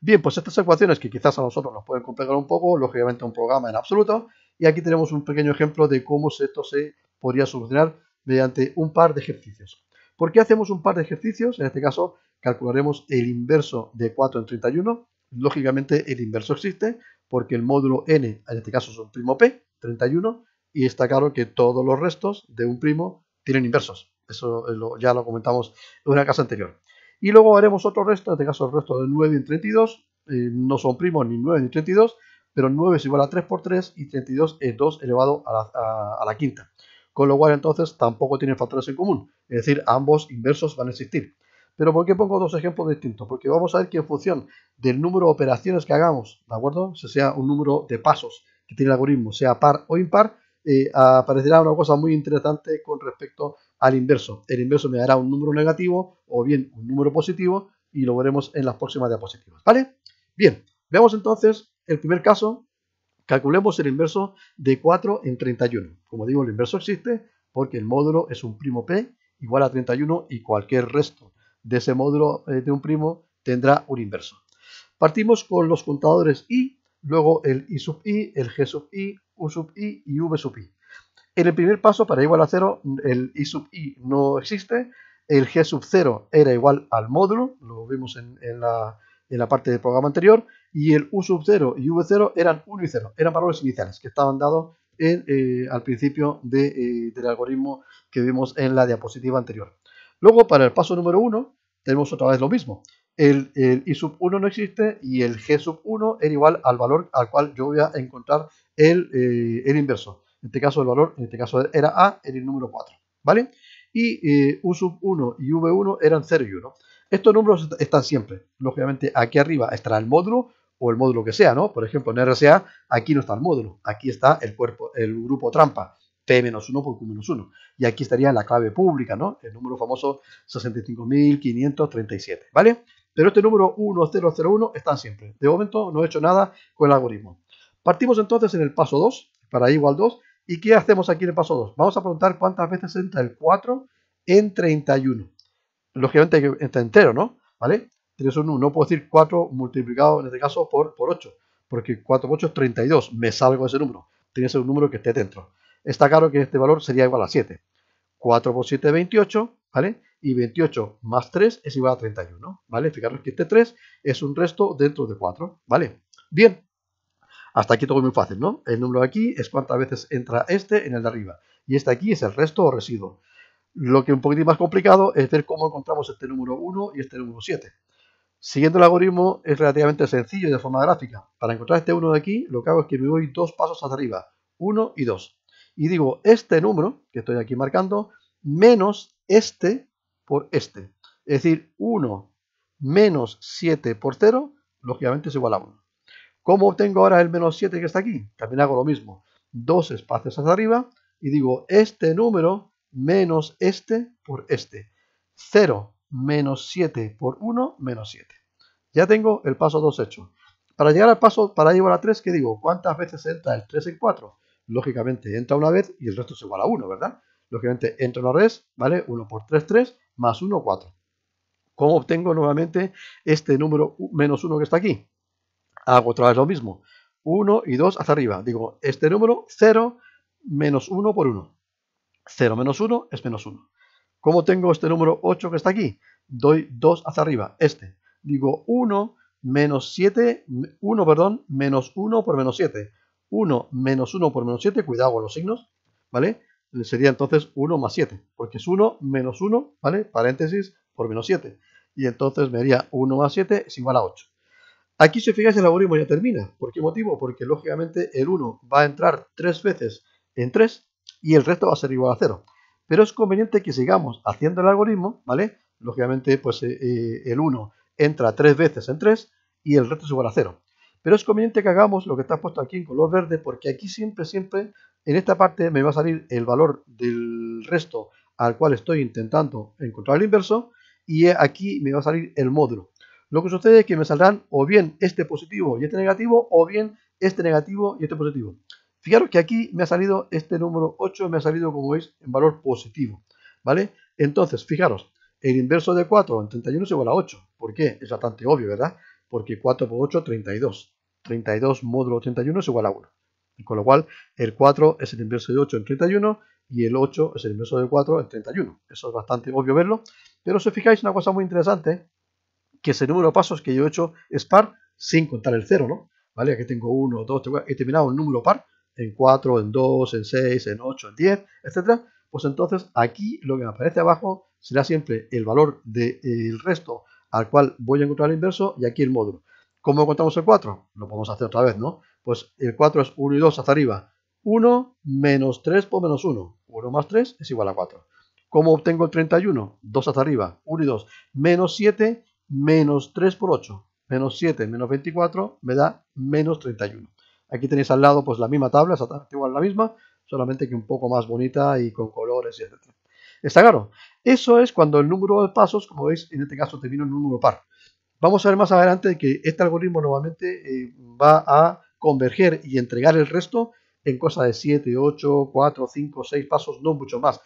Bien, pues estas ecuaciones que quizás a nosotros nos pueden complicar un poco, lógicamente un programa en absoluto, y aquí tenemos un pequeño ejemplo de cómo esto se podría solucionar mediante un par de ejercicios. ¿Por qué hacemos un par de ejercicios? En este caso, calcularemos el inverso de 4 en 31. Lógicamente, el inverso existe porque el módulo n, en este caso, es un primo p, 31, y está claro que todos los restos de un primo tienen inversos. Eso eh, ya lo comentamos en una casa anterior. Y luego haremos otro resto, en este caso el resto de 9 en 32. Eh, no son primos ni 9 ni 32, pero 9 es igual a 3 por 3 y 32 es 2 elevado a la quinta con lo cual entonces tampoco tienen factores en común, es decir, ambos inversos van a existir. Pero ¿por qué pongo dos ejemplos distintos? Porque vamos a ver que en función del número de operaciones que hagamos, ¿de acuerdo? Si sea un número de pasos que tiene el algoritmo, sea par o impar, eh, aparecerá una cosa muy interesante con respecto al inverso. El inverso me dará un número negativo o bien un número positivo y lo veremos en las próximas diapositivas, ¿vale? Bien, veamos entonces el primer caso Calculemos el inverso de 4 en 31. Como digo, el inverso existe porque el módulo es un primo P igual a 31 y cualquier resto de ese módulo eh, de un primo tendrá un inverso. Partimos con los contadores I, luego el I sub I, el G sub I, U sub I y V sub I. En el primer paso, para igual a 0, el I sub I no existe, el G sub 0 era igual al módulo, lo vimos en, la, la parte del programa anterior, y el U 0 y V0 eran 1 y 0, eran valores iniciales que estaban dados eh, al principio eh, del algoritmo que vimos en la diapositiva anterior. Luego, para el paso número 1, tenemos otra vez lo mismo. El, I sub 1 no existe y el G sub 1 era igual al valor al cual yo voy a encontrar eh, el, inverso. En este caso el valor, en este caso era A, en el número 4, ¿vale? Y U sub 1 y V1 eran 0 y 1. Estos números están siempre. Lógicamente aquí arriba estará el módulo, o el módulo que sea, ¿no? Por ejemplo, en RSA aquí no está el módulo, aquí está el cuerpo, el grupo trampa, P-1 por Q-1. Y aquí estaría la clave pública, ¿no? El número famoso 65.537, ¿vale? Pero este número 1001 están siempre. De momento no he hecho nada con el algoritmo. Partimos entonces en el paso 2, para igual 2. ¿Y qué hacemos aquí en el paso 2? Vamos a preguntar cuántas veces entra el 4 en 31. Lógicamente está entero, ¿no? ¿Vale? 3, 1, no puedo decir 4 multiplicado en este caso por, por 8, porque 4 por 8 es 32, me salgo de ese número, tiene que ser un número que esté dentro. Está claro que este valor sería igual a 7. 4 por 7 es 28, ¿vale? Y 28 más 3 es igual a 31, ¿vale? Fijaros que este 3 es un resto dentro de 4, ¿vale? Bien, hasta aquí todo muy fácil, ¿no? El número aquí es cuántas veces entra este en el de arriba. Y este aquí es el resto o residuo. Lo que es un poquito más complicado es ver cómo encontramos este número 1 y este número 7. Siguiendo el algoritmo es relativamente sencillo de forma gráfica. Para encontrar este 1 de aquí, lo que hago es que me voy dos pasos hacia arriba, 1 y 2. Y digo este número, que estoy aquí marcando, menos este por este. Es decir, 1 menos 7 por 0, lógicamente es igual a 1. ¿Cómo obtengo ahora el menos 7 que está aquí? También hago lo mismo. Dos espacios hacia arriba y digo este número menos este por este. 0 menos 7 por 1, menos 7. Ya tengo el paso 2 hecho. Para llegar al paso, para llegar a 3, ¿qué digo? ¿Cuántas veces entra el 3 en 4? Lógicamente entra una vez y el resto es igual a 1, ¿verdad? Lógicamente entra una vez, ¿vale? 1 por 3, 3, más 1, 4. ¿Cómo obtengo nuevamente este número menos 1 que está aquí? Hago otra vez lo mismo. 1 y 2 hacia arriba. Digo, este número 0 menos 1 por 1. 0 menos 1 es menos 1. ¿Cómo tengo este número 8 que está aquí? Doy 2 hacia arriba, este. Digo 1 menos 7, 1, perdón, menos 1 por menos 7. 1 menos 1 por menos 7, cuidado con los signos, ¿vale? Sería entonces 1 más 7, porque es 1 menos 1, ¿vale? Paréntesis por menos 7. Y entonces me haría 1 más 7 es igual a 8. Aquí si fijáis el algoritmo ya termina. ¿Por qué motivo? Porque lógicamente el 1 va a entrar 3 veces en 3 y el resto va a ser igual a 0. Pero es conveniente que sigamos haciendo el algoritmo, ¿vale? Lógicamente, pues eh, eh, el 1 entra 3 veces en 3 y el resto es igual a 0. Pero es conveniente que hagamos lo que está puesto aquí en color verde, porque aquí siempre, siempre, en esta parte me va a salir el valor del resto al cual estoy intentando encontrar el inverso, y aquí me va a salir el módulo. Lo que sucede es que me saldrán o bien este positivo y este negativo, o bien este negativo y este positivo. Fijaros que aquí me ha salido este número 8, me ha salido como veis en valor positivo, ¿vale? Entonces, fijaros, el inverso de 4 en 31 es igual a 8. ¿Por qué? Es bastante obvio, ¿verdad? Porque 4 por 8, 32. 32 módulo 31 es igual a 1. Con lo cual, el 4 es el inverso de 8 en 31 y el 8 es el inverso de 4 en 31. Eso es bastante obvio verlo. Pero si os fijáis, una cosa muy interesante, que ese número de pasos que yo he hecho es par sin contar el 0, ¿no? ¿Vale? Aquí tengo 1, 2, he terminado el número par, en 4, en 2, en 6, en 8, en 10, etcétera, pues entonces aquí lo que me aparece abajo será siempre el valor del resto al cual voy a encontrar el inverso y aquí el módulo. ¿Cómo contamos el 4? Lo podemos hacer otra vez, ¿no? Pues el 4 es 1 y 2 hacia arriba. 1 menos 3 por menos 1. 1 más 3 es igual a 4. ¿Cómo obtengo el 31? 2 hasta arriba. 1 y 2. Menos 7 menos 3 por 8. Menos 7 menos 24 me da menos 31. Aquí tenéis al lado pues la misma tabla, exactamente igual la misma, solamente que un poco más bonita y con colores y etc. ¿Está claro? Eso es cuando el número de pasos, como veis, en este caso termina en un número par. Vamos a ver más adelante que este algoritmo nuevamente eh, va a converger y entregar el resto en cosa de 7, 8, 4, 5, 6 pasos, no mucho más.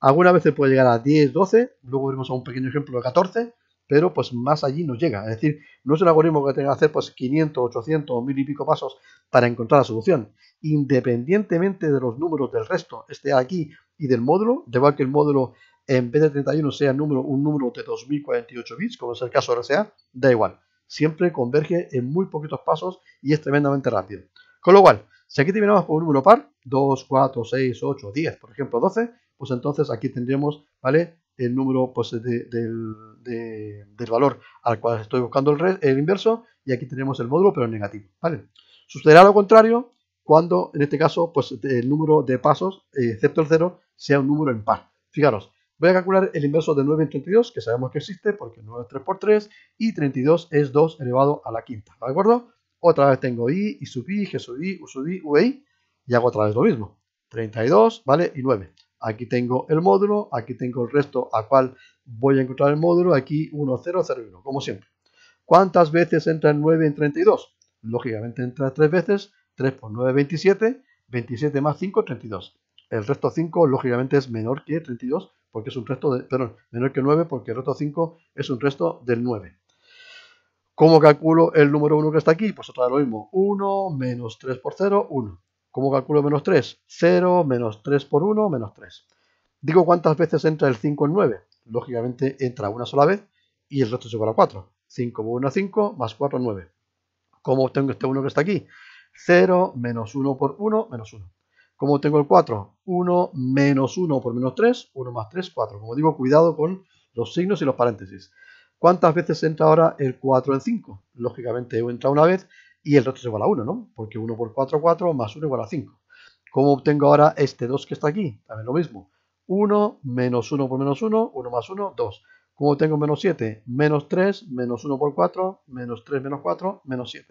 Algunas veces puede llegar a 10, 12, luego veremos a un pequeño ejemplo de 14, pero pues más allí nos llega. Es decir, no es un algoritmo que tenga que hacer pues 500, 800 o 1000 y pico pasos para encontrar la solución. Independientemente de los números del resto, esté aquí y del módulo, de igual que el módulo en vez de 31 sea un número de 2048 bits, como es el caso de RCA, da igual. Siempre converge en muy poquitos pasos y es tremendamente rápido. Con lo cual, si aquí terminamos por un número par, 2, 4, 6, 8, 10, por ejemplo 12, pues entonces aquí tendríamos, ¿vale? el número pues, del, valor al cual estoy buscando el, el, inverso y aquí tenemos el módulo pero en negativo. ¿vale? Sucederá lo contrario cuando en este caso pues, el número de pasos, eh, excepto el 0, sea un número en par Fijaros, voy a calcular el inverso de 9 en 32, que sabemos que existe porque 9 es 3 por 3 y 32 es 2 elevado a la quinta. ¿De acuerdo? Otra vez tengo i, i sub i, g sub i, u sub i, e i y hago otra vez lo mismo. 32, ¿vale? Y 9. Aquí tengo el módulo, aquí tengo el resto a cual voy a encontrar el módulo, aquí 1, 0, 0, 1, como siempre. ¿Cuántas veces entra el 9 en 32? Lógicamente entra 3 veces, 3 por 9, 27, 27 más 5, 32. El resto 5, lógicamente, es menor que 32, porque es un resto de, perdón, menor que 9, porque el resto 5 es un resto del 9. ¿Cómo calculo el número 1 que está aquí? Pues otra vez lo mismo, 1 menos 3 por 0, 1. ¿Cómo calculo menos 3? 0 menos 3 por 1 menos 3. Digo cuántas veces entra el 5 en 9. Lógicamente entra una sola vez y el resto se va a 4. 5 por 1 es 5, más 4 es 9. ¿Cómo obtengo este 1 que está aquí? 0 menos 1 por 1 menos 1. ¿Cómo obtengo el 4? 1 menos 1 por menos 3, 1 más 3, 4. Como digo, cuidado con los signos y los paréntesis. ¿Cuántas veces entra ahora el 4 en 5? Lógicamente entra una vez y el resto es igual a 1, ¿no? Porque 1 por 4, 4, más 1 igual a 5. ¿Cómo obtengo ahora este 2 que está aquí? También lo mismo. 1 menos 1 por menos 1, 1 más 1, 2. ¿Cómo obtengo menos 7? Menos 3, menos 1 por 4, menos 3 menos 4, menos 7.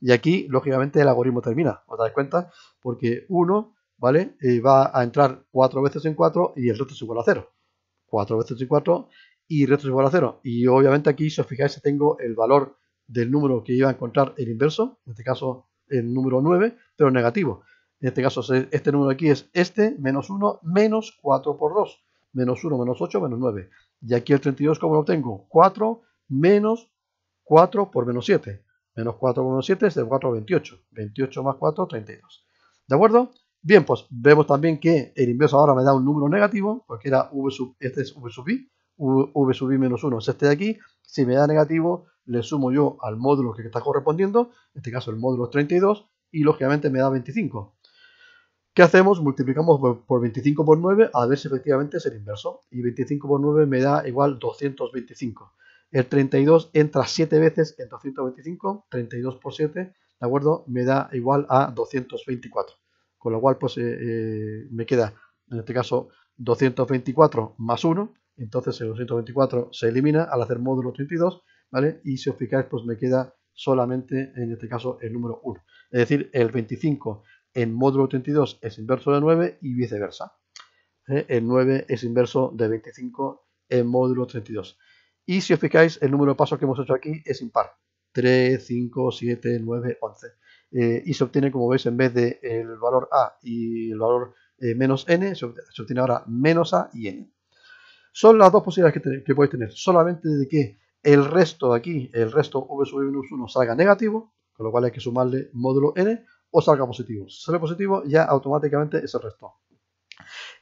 Y aquí, lógicamente, el algoritmo termina, ¿os dais cuenta? Porque 1, ¿vale? va a entrar 4 veces en 4 y el resto es igual a 0. 4 veces en 4 y el resto es igual a 0. Y obviamente aquí, si os fijáis, tengo el valor del número que iba a encontrar el inverso, en este caso el número 9, pero negativo. En este caso, este número aquí es este, menos 1, menos 4 por 2. Menos 1, menos 8, menos 9. Y aquí el 32, ¿cómo lo obtengo? 4 menos 4 por menos 7. Menos 4 por menos 7 es de 4 28. 28 más 4, 32. ¿De acuerdo? Bien, pues vemos también que el inverso ahora me da un número negativo, porque era v sub, este es v sub i, v sub i menos 1 es este de aquí. Si me da negativo, le sumo yo al módulo que está correspondiendo, en este caso el módulo es 32, y lógicamente me da 25. ¿Qué hacemos? Multiplicamos por 25 por 9 a ver si efectivamente es el inverso. Y 25 por 9 me da igual 225. El 32 entra 7 veces en 225, 32 por 7, ¿de acuerdo? Me da igual a 224. Con lo cual, pues eh, eh, me queda, en este caso, 224 más 1, entonces el 224 se elimina al hacer módulo 32, ¿vale? Y si os fijáis, pues me queda solamente, en este caso, el número 1. Es decir, el 25 en módulo 32 es inverso de 9 y viceversa. ¿eh? El 9 es inverso de 25 en módulo 32. Y si os fijáis, el número de pasos que hemos hecho aquí es impar. 3, 5, 7, 9, 11. y se obtiene, como veis, en vez de el valor A y el valor eh, menos N, se obtiene ahora menos A y N. Son las dos posibilidades que, que podéis tener. Solamente de que el resto de aquí, el resto v sub menos 1 salga negativo, con lo cual hay que sumarle módulo n, o salga positivo. Si sale positivo, ya automáticamente es el resto.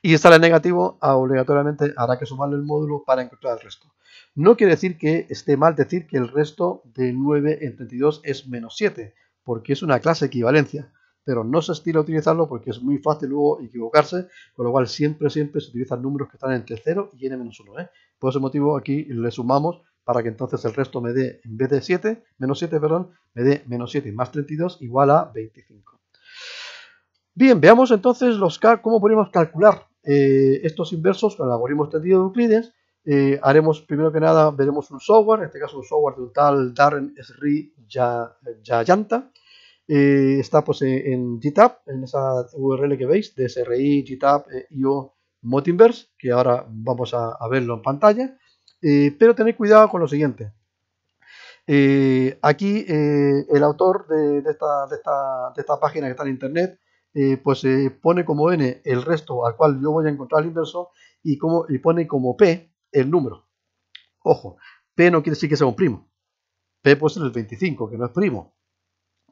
Y si sale negativo, obligatoriamente habrá que sumarle el módulo para encontrar el resto. No quiere decir que esté mal decir que el resto de 9 en 32 es menos 7, porque es una clase equivalencia pero no se estila utilizarlo porque es muy fácil luego equivocarse, con lo cual siempre, siempre se utilizan números que están entre 0 y n-1. ¿eh? Por ese motivo aquí le sumamos para que entonces el resto me dé, en vez de 7, menos 7, perdón, me dé menos 7 más 32 igual a 25. Bien, veamos entonces los cómo podemos calcular eh, estos inversos con el algoritmo extendido de Euclides. Eh, haremos primero que nada, veremos un software, en este caso un software de un tal Darren Sri Jayanta, eh, está pues en GitHub, en esa URL que veis, de SRI, GitHub, eh, IO, Motinverse, que ahora vamos a, verlo en pantalla. Eh, pero tened cuidado con lo siguiente. aquí el autor de, de, esta, página que está en internet, pues pone como n el resto al cual yo voy a encontrar el inverso y, como, y pone como p el número. Ojo, p no quiere decir que sea un primo. p puede ser el 25, que no es primo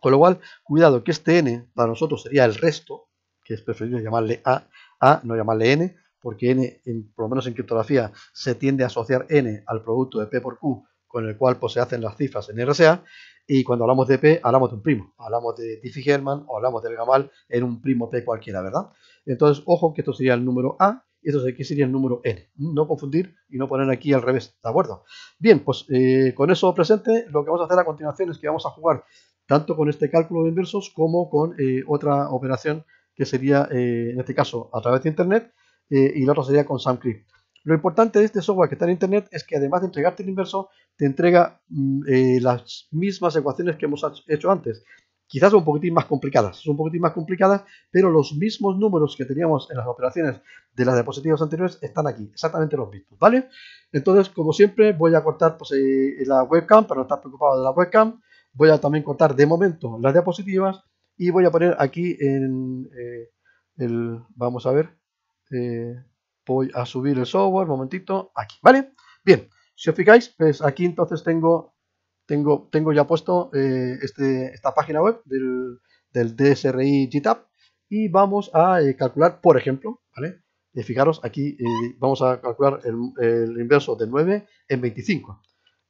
con lo cual, cuidado que este n para nosotros sería el resto, que es preferible llamarle a, a no llamarle n, porque n, en, por lo menos en criptografía, se tiende a asociar n al producto de p por q, con el cual pues, se hacen las cifras en RSA, y cuando hablamos de p, hablamos de un primo, hablamos de Diffie-Hellman o hablamos del gamal en un primo p cualquiera, ¿verdad? Entonces, ojo que esto sería el número a, y esto aquí sería el número n. No confundir y no poner aquí al revés, ¿de acuerdo? Bien, pues eh, con eso presente, lo que vamos a hacer a continuación es que vamos a jugar tanto con este cálculo de inversos como con eh, otra operación que sería, eh, en este caso, a través de Internet eh, y la otra sería con SamCrypt. Lo importante de este software que está en Internet es que además de entregarte el inverso, te entrega mm, las mismas ecuaciones que hemos hecho antes. Quizás son un poquitín más complicadas, son un poquitín más complicadas, pero los mismos números que teníamos en las operaciones de las diapositivas anteriores están aquí, exactamente los mismos, ¿vale? Entonces, como siempre, voy a cortar pues, la webcam para no estar preocupado de la webcam voy a también cortar de momento las diapositivas y voy a poner aquí en eh, el, vamos a ver, eh, voy a subir el software, momentito, aquí, ¿vale? Bien, si os fijáis, pues aquí entonces tengo, tengo, tengo ya puesto eh, este, esta página web del, del DSRI GitHub y vamos a calcular, por ejemplo, ¿vale? fijaros, aquí vamos a calcular el, el inverso de 9 en 25.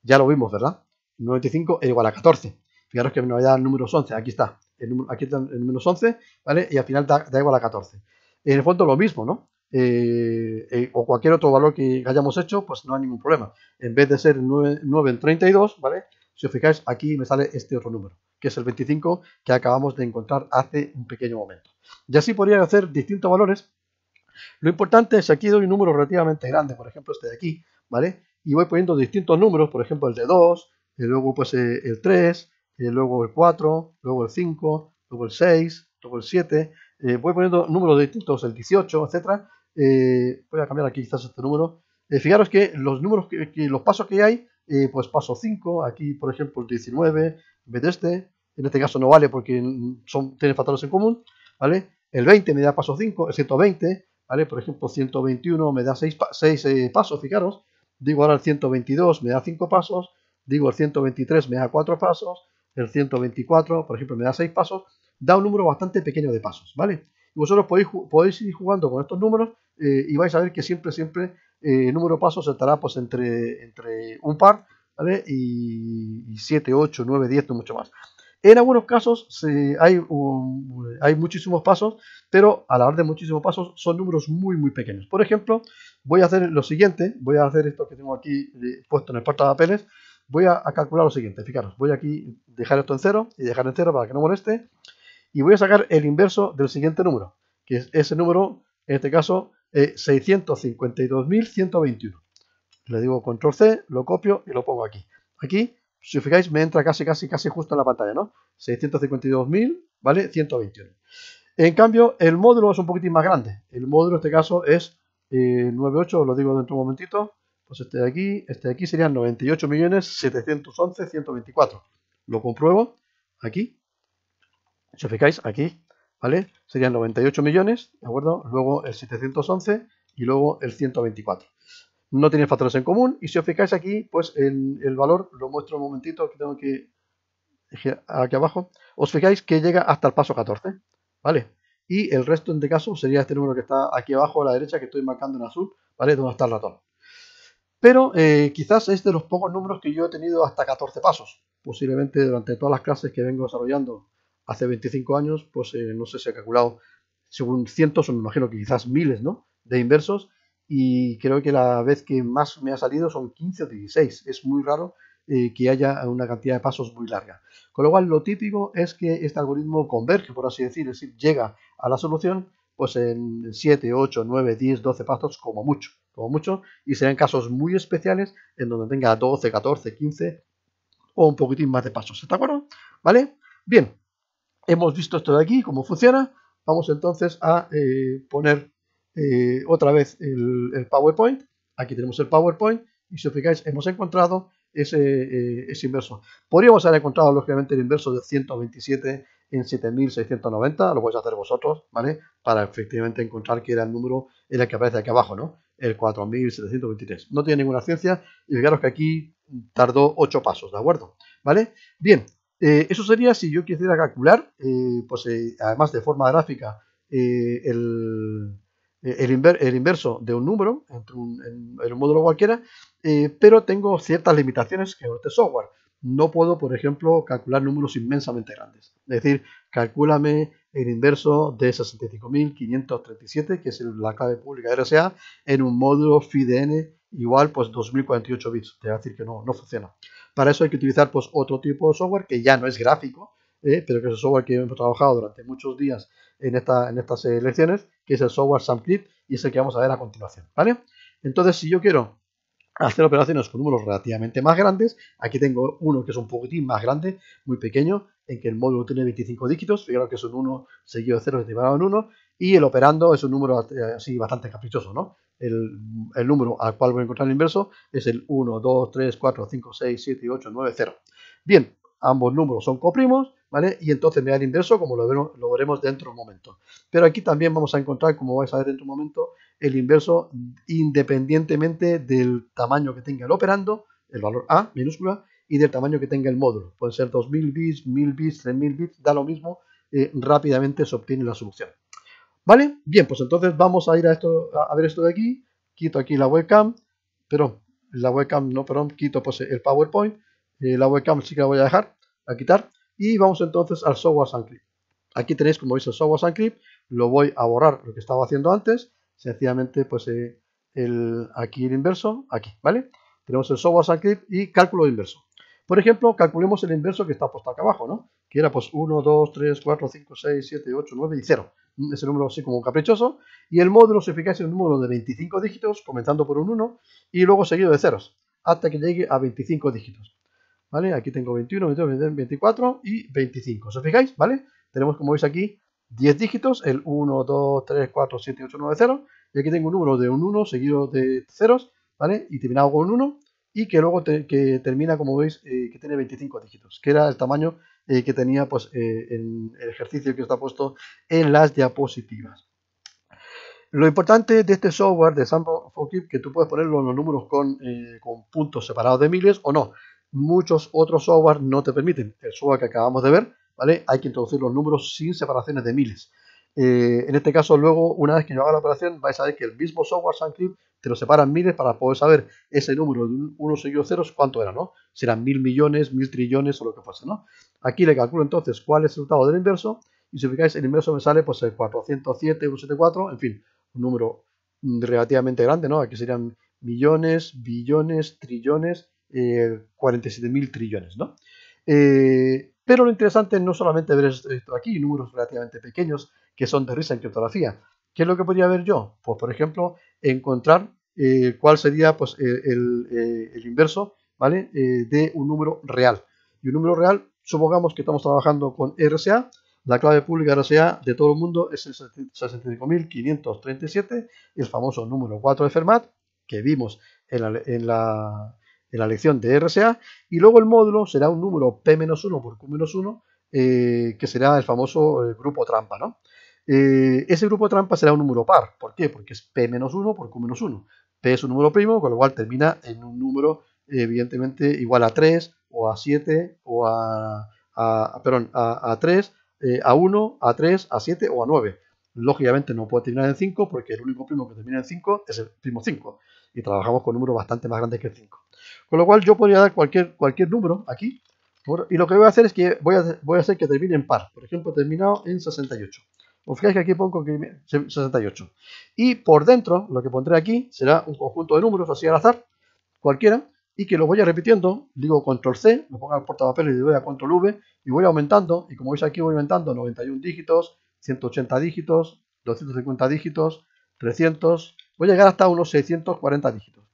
Ya lo vimos, ¿verdad? 95 es igual a 14. Fijaros que me da número 11, aquí está. El número, aquí está el menos 11, ¿vale? Y al final da, igual a 14. En el fondo lo mismo, ¿no? Eh, eh, o cualquier otro valor que hayamos hecho, pues no hay ningún problema. En vez de ser 9, en 32, ¿vale? Si os fijáis, aquí me sale este otro número, que es el 25 que acabamos de encontrar hace un pequeño momento. Y así podrían hacer distintos valores. Lo importante es que aquí doy un número relativamente grande, por ejemplo este de aquí, ¿vale? Y voy poniendo distintos números, por ejemplo el de 2, luego pues eh, el 3, luego el 4, luego el 5, luego el 6, luego el 7. Eh, voy poniendo números distintos, el 18, etcétera. Eh, voy a cambiar aquí quizás este número. fijaros que los números, que, los pasos que hay, pues paso 5, aquí por ejemplo el 19, en vez de este, en este caso no vale porque son, tienen factores en común, ¿vale? El 20 me da paso 5, el 120, ¿vale? Por ejemplo, 121 me da 6, pasos, fijaros. Digo ahora el 122 me da 5 pasos, digo el 123 me da 4 pasos, el 124, por ejemplo, me da 6 pasos, da un número bastante pequeño de pasos, ¿vale? Y vosotros podéis, podéis ir jugando con estos números eh, y vais a ver que siempre, siempre eh, el número de pasos estará pues entre, entre un par, ¿vale? Y, 7, 8, 9, 10, no mucho más. En algunos casos hay, hay muchísimos pasos, pero a la hora de muchísimos pasos son números muy, muy pequeños. Por ejemplo, voy a hacer lo siguiente, voy a hacer esto que tengo aquí eh, puesto en el de papeles, Voy a, calcular lo siguiente, fijaros, voy aquí dejar esto en cero y dejar en cero para que no moleste. Y voy a sacar el inverso del siguiente número, que es ese número, en este caso, 652.121. Eh, Le digo control C, lo copio y lo pongo aquí. Aquí, si os fijáis, me entra casi, casi, casi justo en la pantalla, ¿no? 652.000, ¿vale? 121. En cambio, el módulo es un poquitín más grande. El módulo en este caso es 98, eh, lo digo dentro de un momentito. Pues este de aquí, este de aquí serían 98.711.124. Lo compruebo aquí. Si os fijáis, aquí, ¿vale? Serían 98 millones, ¿de acuerdo? Luego el 711 y luego el 124. No tienen factores en común y si os fijáis aquí, pues el, el valor, lo muestro un momentito, que tengo que aquí abajo, os fijáis que llega hasta el paso 14, ¿vale? Y el resto en este caso sería este número que está aquí abajo a la derecha que estoy marcando en azul, ¿vale? Donde está el ratón pero eh, quizás es de los pocos números que yo he tenido hasta 14 pasos. Posiblemente durante todas las clases que vengo desarrollando hace 25 años, pues eh, no sé si he calculado según cientos o me imagino que quizás miles ¿no? de inversos y creo que la vez que más me ha salido son 15 o 16. Es muy raro eh, que haya una cantidad de pasos muy larga. Con lo cual lo típico es que este algoritmo converge, por así decir, es decir, llega a la solución pues en 7, 8, 9, 10, 12 pasos como mucho como mucho, y serán casos muy especiales en donde tenga 12, 14, 15 o un poquitín más de pasos. ¿Está de acuerdo? ¿Vale? Bien, hemos visto esto de aquí, cómo funciona. Vamos entonces a eh, poner eh, otra vez el, PowerPoint. Aquí tenemos el PowerPoint y si os fijáis hemos encontrado ese, eh, ese inverso. Podríamos haber encontrado lógicamente el inverso de 127 en 7690, lo podéis hacer vosotros, ¿vale? Para efectivamente encontrar que era el número en el que aparece aquí abajo, ¿no? el 4723. No tiene ninguna ciencia y fijaros que aquí tardó 8 pasos, ¿de acuerdo? ¿Vale? Bien, eh, eso sería si yo quisiera calcular, eh, pues eh, además de forma gráfica, el, inverso de un número en, un módulo cualquiera, pero tengo ciertas limitaciones que este software. No puedo, por ejemplo, calcular números inmensamente grandes. Es decir, calcúlame el inverso de 65.537, que es la clave pública RSA, en un módulo FIDN igual pues 2048 bits. Te va a decir que no, no funciona. Para eso hay que utilizar pues otro tipo de software que ya no es gráfico, eh, pero que es el software que hemos trabajado durante muchos días en, esta, en estas elecciones, eh, que es el software SamClip y es el que vamos a ver a continuación. ¿vale? Entonces, si yo quiero hacer operaciones con números relativamente más grandes. Aquí tengo uno que es un poquitín más grande, muy pequeño, en que el módulo tiene 25 dígitos, fijaros que es un 1 seguido de 0 derivado en 1, y el operando es un número eh, así bastante caprichoso, ¿no? El, número al cual voy a encontrar el inverso es el 1, 2, 3, 4, 5, 6, 7, 8, 9, 0. Bien, ambos números son coprimos, ¿vale? Y entonces me da el inverso como lo, lo veremos dentro de un momento. Pero aquí también vamos a encontrar, como vais a ver dentro de un momento, el inverso independientemente del tamaño que tenga el operando, el valor A minúscula, y del tamaño que tenga el módulo. puede ser 2000 bits, 1000 bits, 3000 bits, da lo mismo, eh, rápidamente se obtiene la solución. ¿Vale? Bien, pues entonces vamos a ir a, esto, a ver esto de aquí. Quito aquí la webcam, pero la webcam, no, perdón, quito pues, el PowerPoint. Eh, la webcam sí que la voy a dejar, a quitar. Y vamos entonces al software SunClip. Aquí tenéis, como veis, el software SunClip. Lo voy a borrar lo que estaba haciendo antes. Sencillamente, pues eh, el, aquí el inverso, aquí, ¿vale? Tenemos el software SunClip y cálculo inverso. Por ejemplo, calculemos el inverso que está puesto acá abajo, ¿no? Que era pues 1, 2, 3, 4, 5, 6, 7, 8, 9 y 0. Mm, ese número así como caprichoso. Y el módulo se fijase un número de 25 dígitos, comenzando por un 1 y luego seguido de ceros, hasta que llegue a 25 dígitos. ¿Vale? Aquí tengo 21, 22, 24 y 25. ¿Os fijáis? ¿Vale? Tenemos, como veis aquí, 10 dígitos, el 1, 2, 3, 4, 7, 8, 9, 0. Y aquí tengo un número de un 1 seguido de ceros, ¿vale? Y terminado con un 1 y que luego termina, como veis, eh, que tiene 25 dígitos, que era el tamaño eh, que tenía pues, eh, el ejercicio que está puesto en las diapositivas. Lo importante de este software de Sample for que tú puedes poner los números con, con puntos separados de miles o no. Muchos otros software no te permiten. El software que acabamos de ver, ¿vale? Hay que introducir los números sin separaciones de miles. Eh, en este caso, luego, una vez que yo haga la operación, vais a ver que el mismo software SunClip te lo separa en miles para poder saber ese número de unos seguido ceros, cuánto era, ¿no? Serán mil millones, mil trillones o lo que fuese, ¿no? Aquí le calculo entonces cuál es el resultado del inverso, y si fijáis, el inverso me sale pues el 407, 174, en fin, un número relativamente grande, ¿no? Aquí serían millones, billones, trillones, eh, 47.000 trillones, ¿no? Eh, pero lo interesante es no solamente ver esto aquí, números relativamente pequeños que son de risa en criptografía. ¿Qué es lo que podría ver yo? Pues, por ejemplo, encontrar eh, cuál sería pues, el, eh, inverso ¿vale? Eh, de un número real. Y un número real, supongamos que estamos trabajando con RSA, la clave pública RSA de todo el mundo es el 65.537, el famoso número 4 de Fermat, que vimos en la en la lección de RSA y luego el módulo será un número P-1 por Q-1 eh, que será el famoso eh, grupo trampa, ¿no? Eh, ese grupo trampa será un número par, ¿por qué? Porque es P-1 por Q-1. P es un número primo, con lo cual termina en un número evidentemente igual a 3 o a 7 o a, perdón, a 3, a 1, a 3, a 7 o a 9. Lógicamente no puede terminar en 5 porque el único primo que termina en 5 es el primo 5 y trabajamos con números bastante más grandes que 5. Con lo cual yo podría dar cualquier, cualquier número aquí y lo que voy a hacer es que voy a, voy a hacer que termine en par. Por ejemplo, terminado en 68. Os fijáis que aquí pongo 68. Y por dentro, lo que pondré aquí será un conjunto de números, así al azar, cualquiera, y que lo voy a repitiendo. Digo control C, lo pongo al portapapel y le a control V, y voy aumentando. Y como veis aquí, voy aumentando 91 dígitos, 180 dígitos, 250 dígitos, 300, voy a llegar hasta unos 640 dígitos.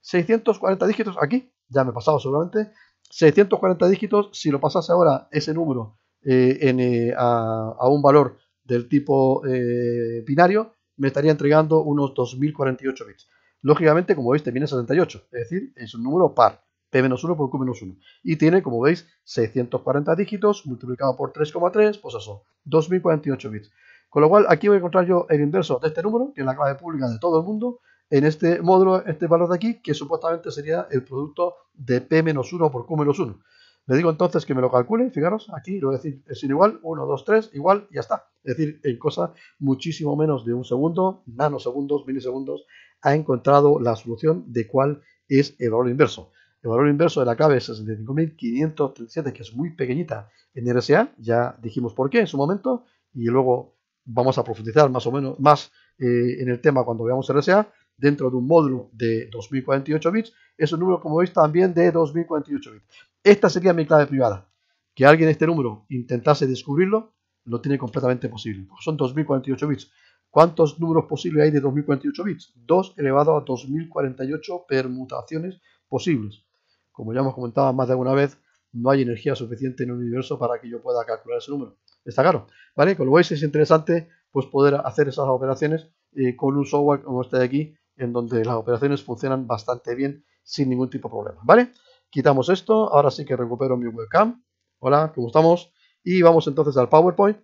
640 dígitos aquí, ya me he pasado seguramente, 640 dígitos, si lo pasase ahora ese número eh, eh, a, un valor del tipo eh, binario, me estaría entregando unos 2048 bits. Lógicamente, como veis, tiene 68, es decir, es un número par, P-1 por Q-1. Y tiene, como veis, 640 dígitos multiplicado por 3,3, pues eso, 2048 bits. Con lo cual aquí voy a encontrar yo el inverso de este número, que es la clave pública de todo el mundo, en este módulo, este valor de aquí, que supuestamente sería el producto de P-1 por Q-1. Le digo entonces que me lo calcule, fijaros, aquí lo voy a decir sin igual, 1, 2, 3, igual, ya está. Es decir, en cosa muchísimo menos de un segundo, nanosegundos, milisegundos, ha encontrado la solución de cuál es el valor inverso. El valor inverso de la clave es 65.537, que es muy pequeñita en RSA, ya dijimos por qué en su momento, y luego vamos a profundizar más o menos más eh, en el tema cuando veamos RSA, dentro de un módulo de 2048 bits, es un número como veis también de 2048 bits. Esta sería mi clave privada. Que alguien este número intentase descubrirlo, lo tiene completamente posible, son 2048 bits. ¿Cuántos números posibles hay de 2048 bits? 2 elevado a 2048 permutaciones posibles. Como ya hemos comentado más de alguna vez, no hay energía suficiente en el universo para que yo pueda calcular ese número está claro, ¿vale? Como veis es interesante pues poder hacer esas operaciones con un software como este de aquí, en donde las operaciones funcionan bastante bien sin ningún tipo de problema, ¿vale? Quitamos esto, ahora sí que recupero mi webcam, hola, ¿cómo estamos? Y vamos entonces al PowerPoint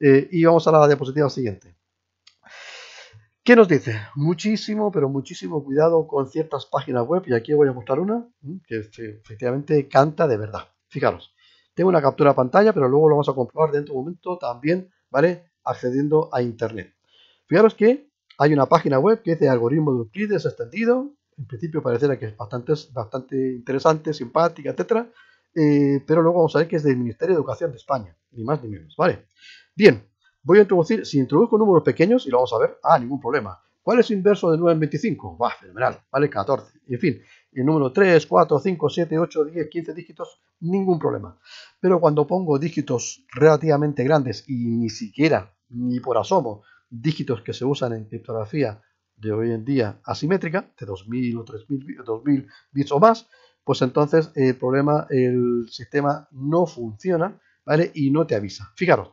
eh, y vamos a la diapositiva siguiente. ¿Qué nos dice? Muchísimo, pero muchísimo cuidado con ciertas páginas web, y aquí voy a mostrar una que efectivamente canta de verdad. Fijaros, tengo una captura de pantalla, pero luego lo vamos a comprobar dentro de un momento también, ¿vale? Accediendo a Internet. Fijaros que hay una página web que es de algoritmo de Euclides extendido. En principio parecerá que es bastante, bastante interesante, simpática, etcétera. Eh, pero luego vamos a ver que es del Ministerio de Educación de España, ni más ni menos, ¿vale? Bien, voy a introducir, si introduzco números pequeños, y lo vamos a ver, ah, ningún problema. ¿Cuál es el inverso de 9 en 25? Va, fenomenal, vale 14. En fin, el número 3, 4, 5, 7, 8, 10, 15 dígitos, ningún problema. Pero cuando pongo dígitos relativamente grandes y ni siquiera, ni por asomo, dígitos que se usan en criptografía de hoy en día asimétrica, de 2000 o 3000, 2000 bits o más, pues entonces el problema, el sistema no funciona, ¿vale? Y no te avisa. Fijaros,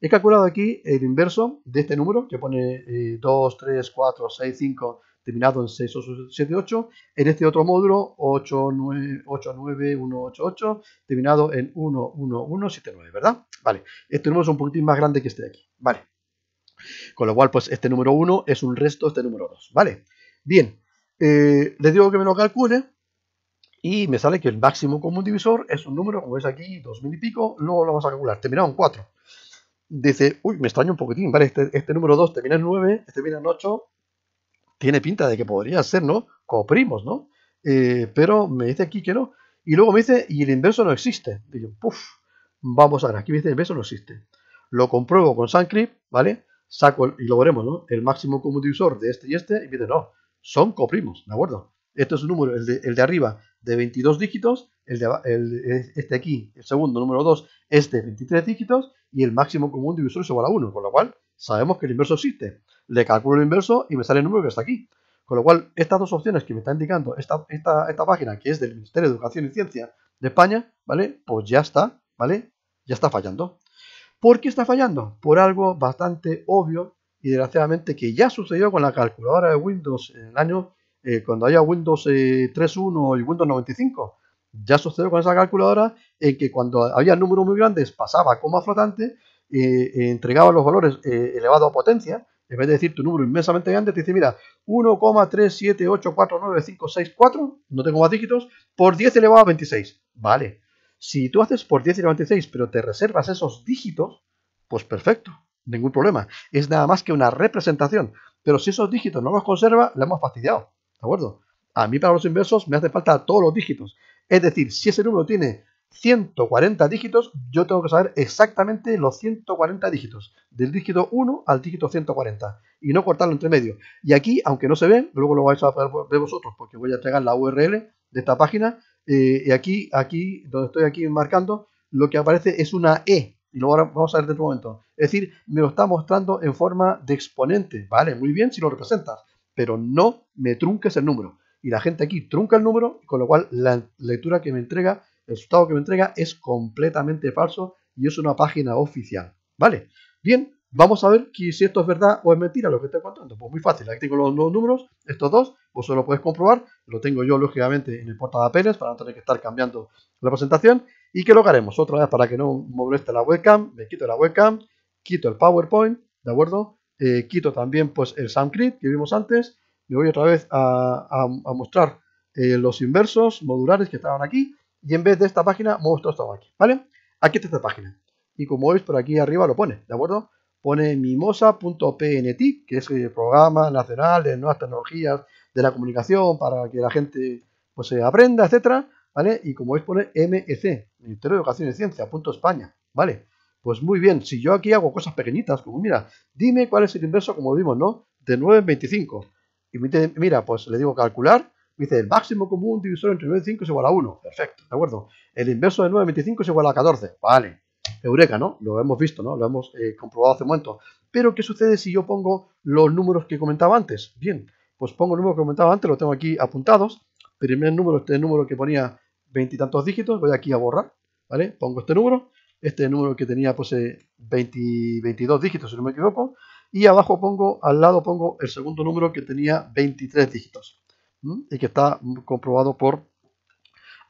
He calculado aquí el inverso de este número que pone 2, 3, 4, 6, 5 terminado en 6, 7, 8. En este otro módulo 8, 9, 8, 9, 1, 8, 8 terminado en 1, 1, 1, 7, 9, ¿verdad? Vale, este número es un poquitín más grande que este de aquí. Vale, con lo cual pues este número 1 es un resto de este número 2, ¿vale? Bien, eh, les digo que me lo calcule y me sale que el máximo común divisor es un número, como veis aquí, mil y pico, luego lo vamos a calcular, terminado en 4 dice, uy, me extraño un poquitín, vale, este, este número 2 termina en 9, este termina en 8, tiene pinta de que podría ser, ¿no? Coprimos, ¿no? Eh, pero me dice aquí que no. Y luego me dice, y el inverso no existe. digo vamos a ver, aquí me dice, el inverso no existe. Lo compruebo con SunCrypt, ¿vale? Saco, y lo ¿no? El máximo común divisor de este y este, y me dice, no, son coprimos, ¿de acuerdo? Este es un número, el de, arriba, de 22 dígitos, el el, este aquí, el segundo, número 2, es de 23 dígitos, y el máximo común divisor es igual a 1, con lo cual sabemos que el inverso existe. Le calculo el inverso y me sale el número que está aquí. Con lo cual, estas dos opciones que me está indicando esta, esta, esta página, que es del Ministerio de Educación y Ciencia de España, ¿vale? Pues ya está, ¿vale? Ya está fallando. ¿Por qué está fallando? Por algo bastante obvio y desgraciadamente que ya sucedió con la calculadora de Windows en el año, eh, cuando haya Windows 3.1 eh, y Windows 95 ya sucedió con esa calculadora en que cuando había números muy grandes pasaba coma flotante, entregaba los valores eh, elevado a potencia, en vez de decir tu número inmensamente grande, te dice, mira, 1,37849564, no tengo más dígitos, por 10 elevado a 26. Vale, si tú haces por 10 elevado a 26, pero te reservas esos dígitos, pues perfecto, ningún problema. Es nada más que una representación. Pero si esos dígitos no los conserva, la hemos fastidiado. ¿De acuerdo? A mí para los inversos me hace falta todos los dígitos. Es decir, si ese número tiene 140 dígitos, yo tengo que saber exactamente los 140 dígitos, del dígito 1 al dígito 140, y no cortarlo entre medio. Y aquí, aunque no se ve, luego lo vais a ver vosotros, porque voy a entregar la URL de esta página, eh, y aquí, aquí, donde estoy aquí marcando, lo que aparece es una E, y luego vamos a ver dentro un momento. Es decir, me lo está mostrando en forma de exponente, ¿vale? Muy bien si lo representas, pero no me trunques el número y la gente aquí trunca el número, con lo cual la lectura que me entrega, el resultado que me entrega es completamente falso y es una página oficial. ¿Vale? Bien, vamos a ver si esto es verdad o es mentira lo que estoy contando. Pues muy fácil, aquí tengo los, dos números, estos dos, vosotros lo podéis comprobar, lo tengo yo lógicamente en el portapapeles para no tener que estar cambiando la presentación. ¿Y qué lo haremos? Otra vez para que no moleste la webcam, me quito la webcam, quito el PowerPoint, ¿de acuerdo? Eh, quito también pues el SoundCrit que vimos antes me voy otra vez a, mostrar eh, los inversos modulares que estaban aquí y en vez de esta página muestro esta aquí, ¿vale? Aquí está esta página y como veis por aquí arriba lo pone, ¿de acuerdo? Pone mimosa.pnt, que es el programa nacional de nuevas tecnologías de la comunicación para que la gente pues se eh, aprenda, etcétera, ¿vale? Y como veis pone MEC, Ministerio de Educación y Ciencia, punto España, ¿vale? Pues muy bien, si yo aquí hago cosas pequeñitas, como mira, dime cuál es el inverso, como vimos, ¿no? De 9 en 25. Y dice, mira, pues le digo calcular. Me dice, el máximo común divisor entre 9 y 5 es igual a 1. Perfecto, ¿de acuerdo? El inverso de 9 y 25 es igual a 14. Vale. Eureka, ¿no? Lo hemos visto, ¿no? Lo hemos eh, comprobado hace un momento. Pero, ¿qué sucede si yo pongo los números que comentaba antes? Bien, pues pongo los números que comentaba antes, lo tengo aquí apuntados. Primer número, este número que ponía veintitantos dígitos, voy aquí a borrar, ¿vale? Pongo este número, este número que tenía pues 22 eh, dígitos, si no me equivoco, y abajo pongo, al lado pongo el segundo número que tenía 23 dígitos y que está comprobado por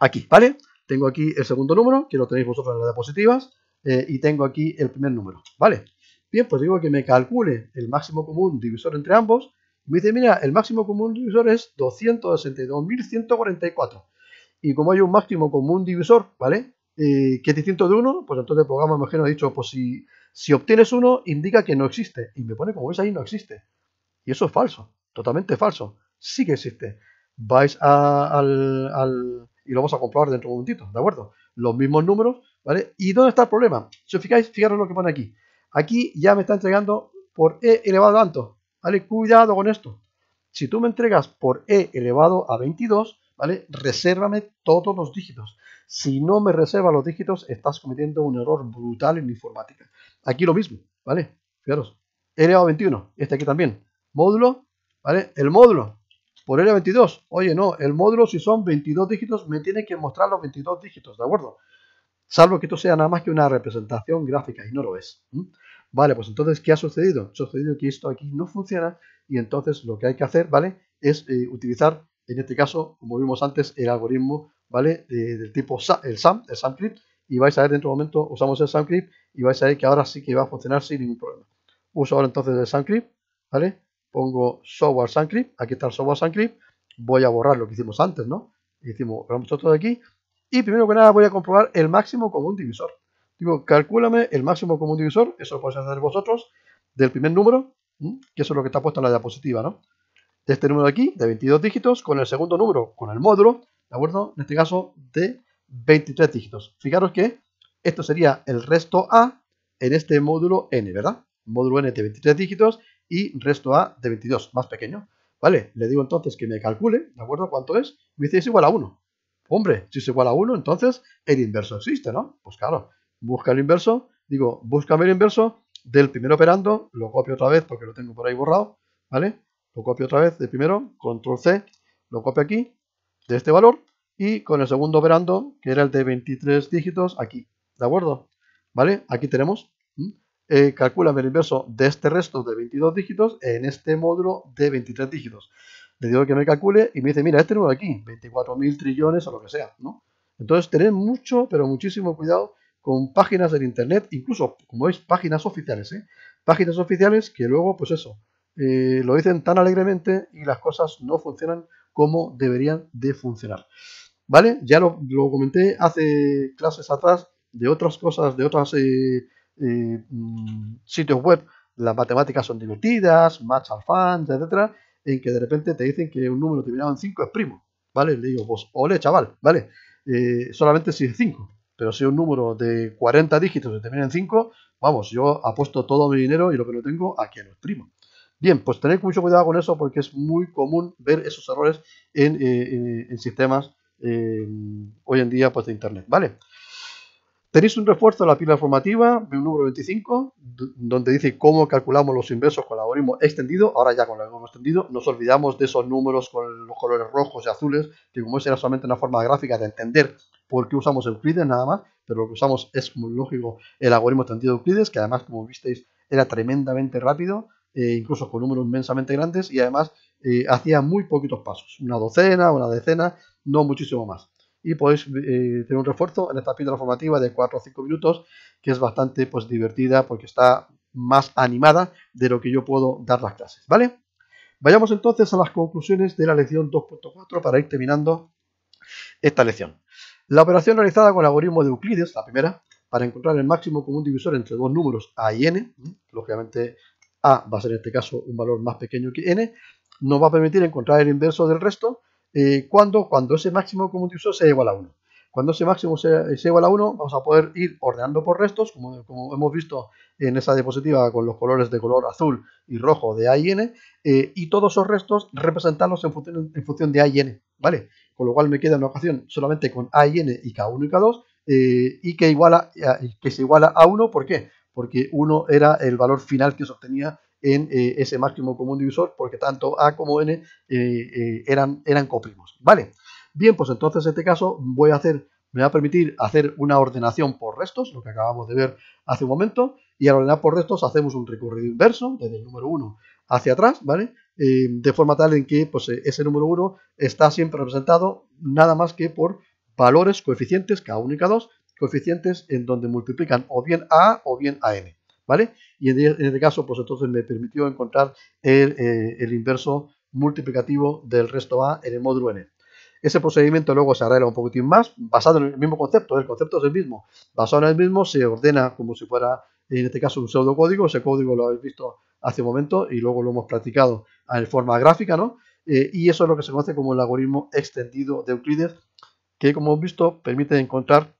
aquí, ¿vale? Tengo aquí el segundo número, que lo tenéis vosotros en las diapositivas, eh, y tengo aquí el primer número, ¿vale? Bien, pues digo que me calcule el máximo común divisor entre ambos, y me dice, mira, el máximo común divisor es 262.144, y como hay un máximo común divisor, ¿vale? Eh, que es distinto de uno, pues entonces el programa, imagino, ha dicho, pues si si obtienes uno, indica que no existe. Y me pone como veis ahí, no existe. Y eso es falso, totalmente falso. Sí que existe. Vais a, al, al, y lo vamos a comprobar dentro de un momentito, ¿de acuerdo? Los mismos números, ¿vale? ¿Y dónde está el problema? Si os fijáis, fijaros lo que pone aquí. Aquí ya me está entregando por E elevado a tanto, ¿vale? Cuidado con esto. Si tú me entregas por E elevado a 22, ¿vale? Resérvame todos los dígitos. Si no me reserva los dígitos, estás cometiendo un error brutal en informática. Aquí lo mismo, ¿vale? Fijaros, LA21, este aquí también. Módulo, ¿vale? El módulo, por L 22 Oye, no, el módulo si son 22 dígitos, me tiene que mostrar los 22 dígitos, ¿de acuerdo? Salvo que esto sea nada más que una representación gráfica y no lo es. Vale, pues entonces, ¿qué ha sucedido? Ha sucedido que esto aquí no funciona y entonces lo que hay que hacer, ¿vale? Es eh, utilizar en este caso, como vimos antes, el algoritmo ¿vale? del tipo el SAM, el SAMCrypt, y vais a ver dentro de un momento, usamos el SAMCrypt y vais a ver que ahora sí que va a funcionar sin ningún problema. Uso ahora entonces el SAMCrypt, ¿vale? Pongo software SAMCrypt, aquí está el software SAMCrypt, voy a borrar lo que hicimos antes, ¿no? Hicimos, nosotros todo aquí, y primero que nada voy a comprobar el máximo común divisor. Digo, calculame el máximo común divisor, eso lo podéis hacer vosotros, del primer número, que eso es lo que está puesto en la diapositiva, ¿no? de este número aquí, de 22 dígitos, con el segundo número, con el módulo, ¿de acuerdo? En este caso, de 23 dígitos. Fijaros que esto sería el resto A en este módulo N, ¿verdad? Módulo N de 23 dígitos y resto A de 22, más pequeño. ¿Vale? Le digo entonces que me calcule, ¿de acuerdo? ¿Cuánto es? Me dice es igual a 1. Hombre, si es igual a 1, entonces el inverso existe, ¿no? Pues claro, busca el inverso, digo, búscame el inverso del primer operando, lo copio otra vez porque lo tengo por ahí borrado, ¿vale? Lo copio otra vez de primero, control C, lo copio aquí, de este valor, y con el segundo operando, que era el de 23 dígitos, aquí. ¿De acuerdo? ¿Vale? Aquí tenemos. Eh, calcula el inverso de este resto de 22 dígitos en este módulo de 23 dígitos. Le digo que me calcule y me dice, mira, este número de aquí, 24.000 trillones o lo que sea, ¿no? Entonces, tened mucho, pero muchísimo cuidado con páginas del internet, incluso, como veis, páginas oficiales, ¿eh? Páginas oficiales que luego, pues eso, eh, lo dicen tan alegremente y las cosas no funcionan como deberían de funcionar. ¿Vale? Ya lo, comenté hace clases atrás de otras cosas, de otros eh, eh, mm, sitios web. Las matemáticas son divertidas, match al fans, etcétera, en que de repente te dicen que un número terminado en 5 es primo. ¿Vale? Le digo, pues ole, chaval, ¿vale? solamente si es 5 pero si un número de 40 dígitos se termina en 5, vamos, yo apuesto todo mi dinero y lo que no tengo a los primos Bien, pues tenéis mucho cuidado con eso porque es muy común ver esos errores en, eh, sistemas eh, hoy en día pues, de Internet, ¿vale? Tenéis un refuerzo de la pila formativa, un número 25, donde dice cómo calculamos los inversos con el algoritmo extendido. Ahora ya con el algoritmo extendido nos olvidamos de esos números con los colores rojos y azules, que como era solamente una forma gráfica de entender por qué usamos Euclides nada más, pero lo que usamos es, como lógico, el algoritmo extendido de Euclides, que además, como visteis, era tremendamente rápido eh, incluso con números inmensamente grandes y además eh, hacía muy poquitos pasos, una docena, una decena, no muchísimo más. Y podéis eh, tener un refuerzo en esta píldora formativa de 4 o 5 minutos, que es bastante pues, divertida porque está más animada de lo que yo puedo dar las clases, ¿vale? Vayamos entonces a las conclusiones de la lección 2.4 para ir terminando esta lección. La operación realizada con el algoritmo de Euclides, la primera, para encontrar el máximo común divisor entre dos números a y n, lógicamente a va a ser en este caso un valor más pequeño que n, nos va a permitir encontrar el inverso del resto eh, cuando, cuando ese máximo común uso sea igual a 1. Cuando ese máximo sea, igual a 1, vamos a poder ir ordenando por restos, como, hemos visto en esa diapositiva con los colores de color azul y rojo de A y N, eh, y todos esos restos representarlos en función, de A y N, ¿vale? Con lo cual me queda una ocasión solamente con A y N y K1 y K2, eh, y que, iguala, que se iguala a 1, ¿por qué? porque 1 era el valor final que se obtenía en eh, ese máximo común divisor, porque tanto A como N eh, eh, eran, eran coprimos. ¿Vale? Bien, pues entonces en este caso voy a hacer, me va a permitir hacer una ordenación por restos, lo que acabamos de ver hace un momento, y al ordenar por restos hacemos un recorrido inverso, desde el número 1 hacia atrás, ¿vale? de forma tal en que pues, ese número 1 está siempre representado nada más que por valores coeficientes, K1 y K2, coeficientes en donde multiplican o bien a o bien a n. ¿Vale? Y en, este caso, pues entonces me permitió encontrar eh, el, inverso multiplicativo del resto A en el módulo N. Ese procedimiento luego se arregla un poquitín más, basado en el mismo concepto, ¿eh? el concepto es el mismo. Basado en el mismo, se ordena como si fuera, en este caso, un pseudocódigo. Ese código lo habéis visto hace un momento y luego lo hemos practicado en forma gráfica, ¿no? Eh, y eso es lo que se conoce como el algoritmo extendido de Euclides, que como hemos visto permite encontrar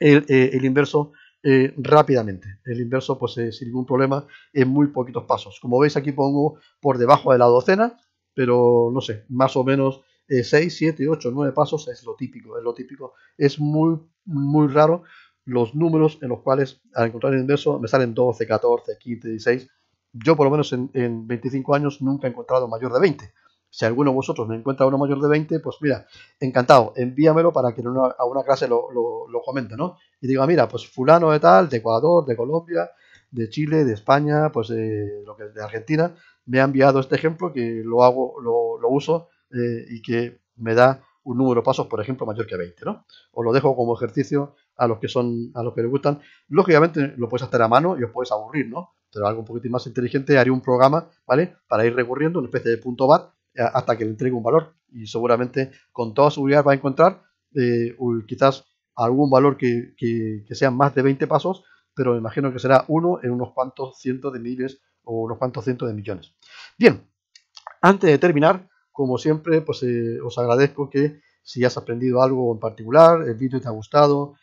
eh, el, inverso eh, rápidamente. El inverso, pues eh, sin ningún problema, en muy poquitos pasos. Como veis, aquí pongo por debajo de la docena, pero no sé, más o menos 6, 7, 8, 9 pasos es lo típico. Es lo típico. Es muy, muy raro los números en los cuales al encontrar el inverso me salen 12, 14, 15, 16. Yo por lo menos en 25 años nunca he encontrado mayor de 20. Si alguno de vosotros me encuentra uno mayor de 20, pues mira, encantado, envíamelo para que en a una clase lo, lo, comente, ¿no? Y diga, mira, pues fulano de tal, de Ecuador, de Colombia, de Chile, de España, pues de, eh, lo que, de Argentina, me ha enviado este ejemplo que lo hago, lo, uso eh, y que me da un número de pasos, por ejemplo, mayor que 20, ¿no? Os lo dejo como ejercicio a los que son, a los que les gustan. Lógicamente lo puedes hacer a mano y os puedes aburrir, ¿no? Pero algo un poquito más inteligente, haría un programa, ¿vale? Para ir recurriendo, una especie de punto bar, eh, hasta que le entregue un valor. Y seguramente con toda seguridad va a encontrar eh, quizás algún valor que, que, más de 20 pasos, pero me imagino que será uno en unos cuantos cientos de miles o unos cuantos cientos de millones. Bien, antes de terminar, como siempre, pues eh, os agradezco que si has aprendido algo en particular, el vídeo te ha gustado,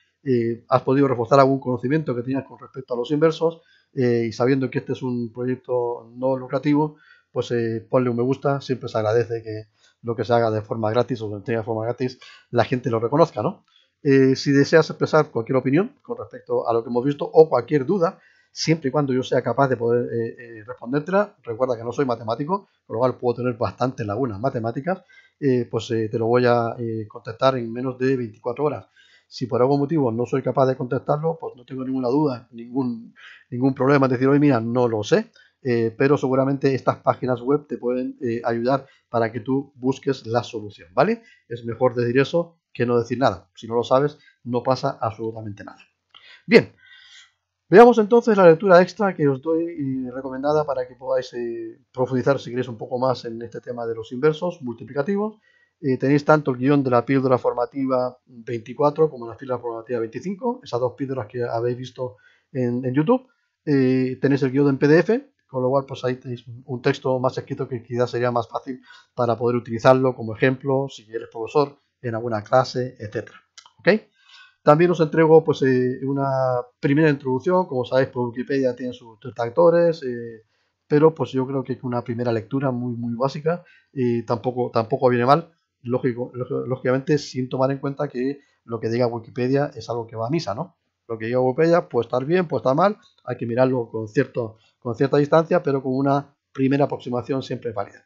has podido reforzar algún conocimiento que tenías con respecto a los inversos, y sabiendo que este es un proyecto no lucrativo, pues eh, ponle un me gusta, siempre se agradece que lo que se haga de forma gratis o que tenga de forma gratis, la gente lo reconozca, ¿no? Eh, si deseas expresar cualquier opinión con respecto a lo que hemos visto o cualquier duda, siempre y cuando yo sea capaz de poder eh, respondértela, recuerda que no soy matemático, por lo cual puedo tener bastantes lagunas matemáticas, pues te lo voy a contestar en menos de 24 horas. Si por algún motivo no soy capaz de contestarlo, pues no tengo ninguna duda, ningún, ningún problema es decir, hoy mira, no lo sé eh, pero seguramente estas páginas web te pueden eh, ayudar para que tú busques la solución, ¿vale? Es mejor decir eso que no decir nada. Si no lo sabes, no pasa absolutamente nada. Bien, veamos entonces la lectura extra que os doy eh, recomendada para que podáis profundizar, si queréis, un poco más en este tema de los inversos multiplicativos. tenéis tanto el guión de la píldora formativa 24 como la píldora formativa 25, esas dos píldoras que habéis visto en, YouTube. tenéis el guión en PDF, con lo cual pues ahí tenéis un texto más escrito que quizás sería más fácil para poder utilizarlo como ejemplo si eres profesor en alguna clase, etcétera. ¿Ok? También os entrego pues eh, una primera introducción, como sabéis pues, Wikipedia tiene sus detractores, eh, pero pues yo creo que es una primera lectura muy muy básica y tampoco, tampoco viene mal, Lógico, lógicamente sin tomar en cuenta que lo que diga Wikipedia es algo que va a misa, ¿no? Lo que diga Wikipedia puede estar bien, puede estar mal, hay que mirarlo con cierto con cierta distancia, pero con una primera aproximación siempre válida.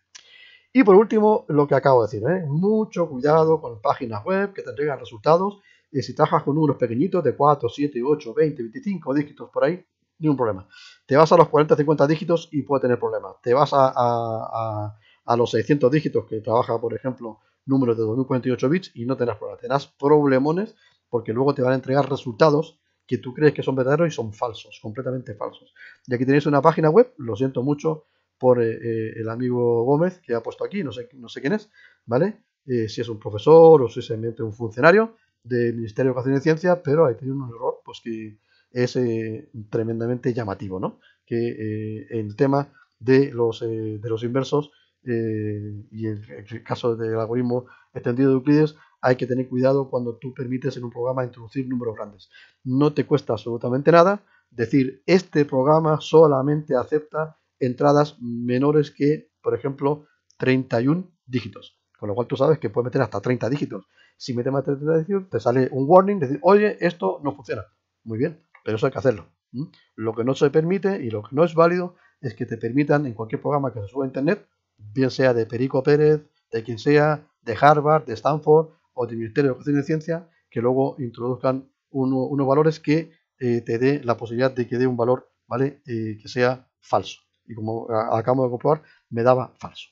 Y por último, lo que acabo de decir, ¿eh? mucho cuidado con páginas web que te entregan resultados y si trabajas con números pequeñitos de 4, 7, 8, 20, 25 dígitos por ahí, ni un problema. Te vas a los 40, 50 dígitos y puede tener problemas. Te vas a, los 600 dígitos que trabaja, por ejemplo, números de 2048 bits y no tendrás problemas. Tendrás problemones porque luego te van a entregar resultados que tú crees que son verdaderos y son falsos, completamente falsos. Y aquí tenéis una página web, lo siento mucho por eh, eh, el amigo Gómez que ha puesto aquí, no sé, no sé quién es, ¿vale? Eh, si es un profesor o si es un funcionario del Ministerio de Educación y Ciencia, pero ahí tiene un error pues que es tremendamente llamativo, ¿no? Que el tema de los, de los inversos y el caso del algoritmo extendido de Euclides hay que tener cuidado cuando tú permites en un programa introducir números grandes. No te cuesta absolutamente nada decir, este programa solamente acepta entradas menores que, por ejemplo, 31 dígitos. Con lo cual tú sabes que puedes meter hasta 30 dígitos. Si metes más de 30 dígitos, te sale un warning, decir, oye, esto no funciona. Muy bien, pero eso hay que hacerlo. Lo que no se permite y lo que no es válido es que te permitan en cualquier programa que se suba a Internet, bien sea de Perico Pérez, de quien sea, de Harvard, de Stanford, o de Ministerio de Educación y Ciencia que luego introduzcan uno, unos valores que eh, te dé la posibilidad de que dé un valor ¿vale? Eh, que sea falso. Y como acabamos de comprobar, me daba falso.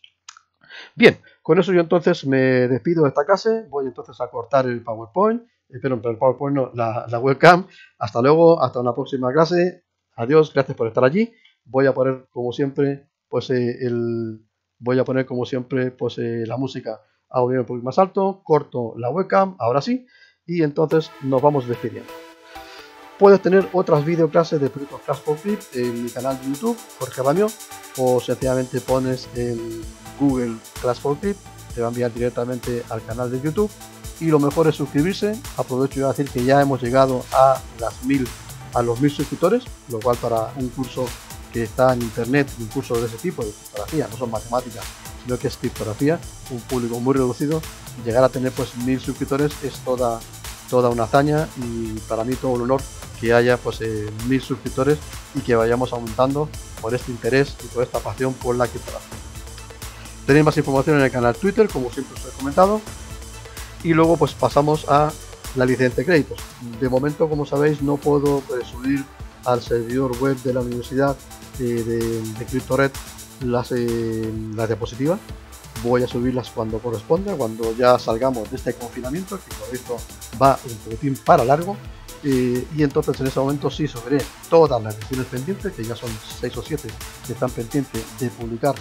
Bien, con eso yo entonces me despido de esta clase. Voy entonces a cortar el PowerPoint. Espero eh, el PowerPoint no, la, webcam. Hasta luego, hasta una próxima clase. Adiós, gracias por estar allí. Voy a poner, como siempre, pues eh, el voy a poner como siempre pues la música a un un poquito más alto, corto la webcam, ahora sí, y entonces nos vamos despidiendo. Puedes tener otras videoclases de productos Clash for en mi canal de YouTube, Jorge Baño, o sencillamente pones el Google Class for te va a enviar directamente al canal de YouTube. Y lo mejor es suscribirse. Aprovecho a decir que ya hemos llegado a las mil, a los mil suscriptores, lo cual para un curso que está en internet, un curso de ese tipo, de criptografía, no son matemáticas, sino que es criptografía, un público muy reducido, llegar a tener pues mil suscriptores es toda, toda una hazaña y para mí todo un honor que haya pues eh, mil suscriptores y que vayamos aumentando por este interés y por esta pasión por la criptografía. Tenéis más información en el canal Twitter, como siempre os he comentado, y luego pues pasamos a la licencia de créditos. De momento, como sabéis, no puedo eh, subir al servidor web de la universidad eh, de, de CryptoRed las, eh, las diapositivas. Voy a subirlas cuando corresponda, cuando ya salgamos de este confinamiento, que por esto va un poquitín para largo. Eh, y entonces en ese momento sí subiré todas las versiones pendientes, que ya son 6 o 7 que están pendientes de publicar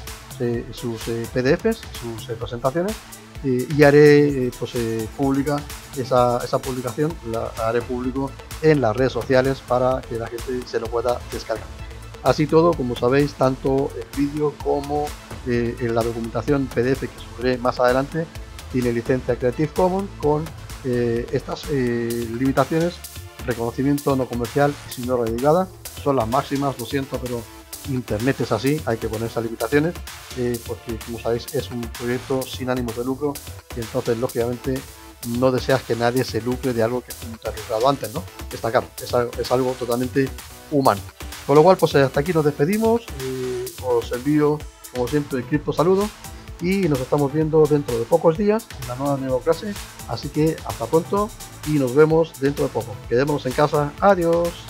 sus PDFs, sus presentaciones, y haré pues, pública esa, publicación, la haré público en las redes sociales para que la gente se lo pueda descargar. Así todo, como sabéis, tanto el vídeo como eh, la documentación PDF que subiré más adelante tiene licencia Creative Commons con eh, estas eh, limitaciones, reconocimiento no comercial y sin no derivada. son las máximas, lo siento, pero Internet es así, hay que poner esas limitaciones, porque como sabéis es un proyecto sin ánimos de lucro y entonces lógicamente no deseas que nadie se lucre de algo que te has lucrado antes, ¿no? Está claro, es algo totalmente humano. Con lo cual, pues eh, hasta aquí nos despedimos. os envío, como siempre, el cripto saludo. Y nos estamos viendo dentro de pocos días en la nueva nueva clase. Así que hasta pronto y nos vemos dentro de poco. Quedémonos en casa. Adiós.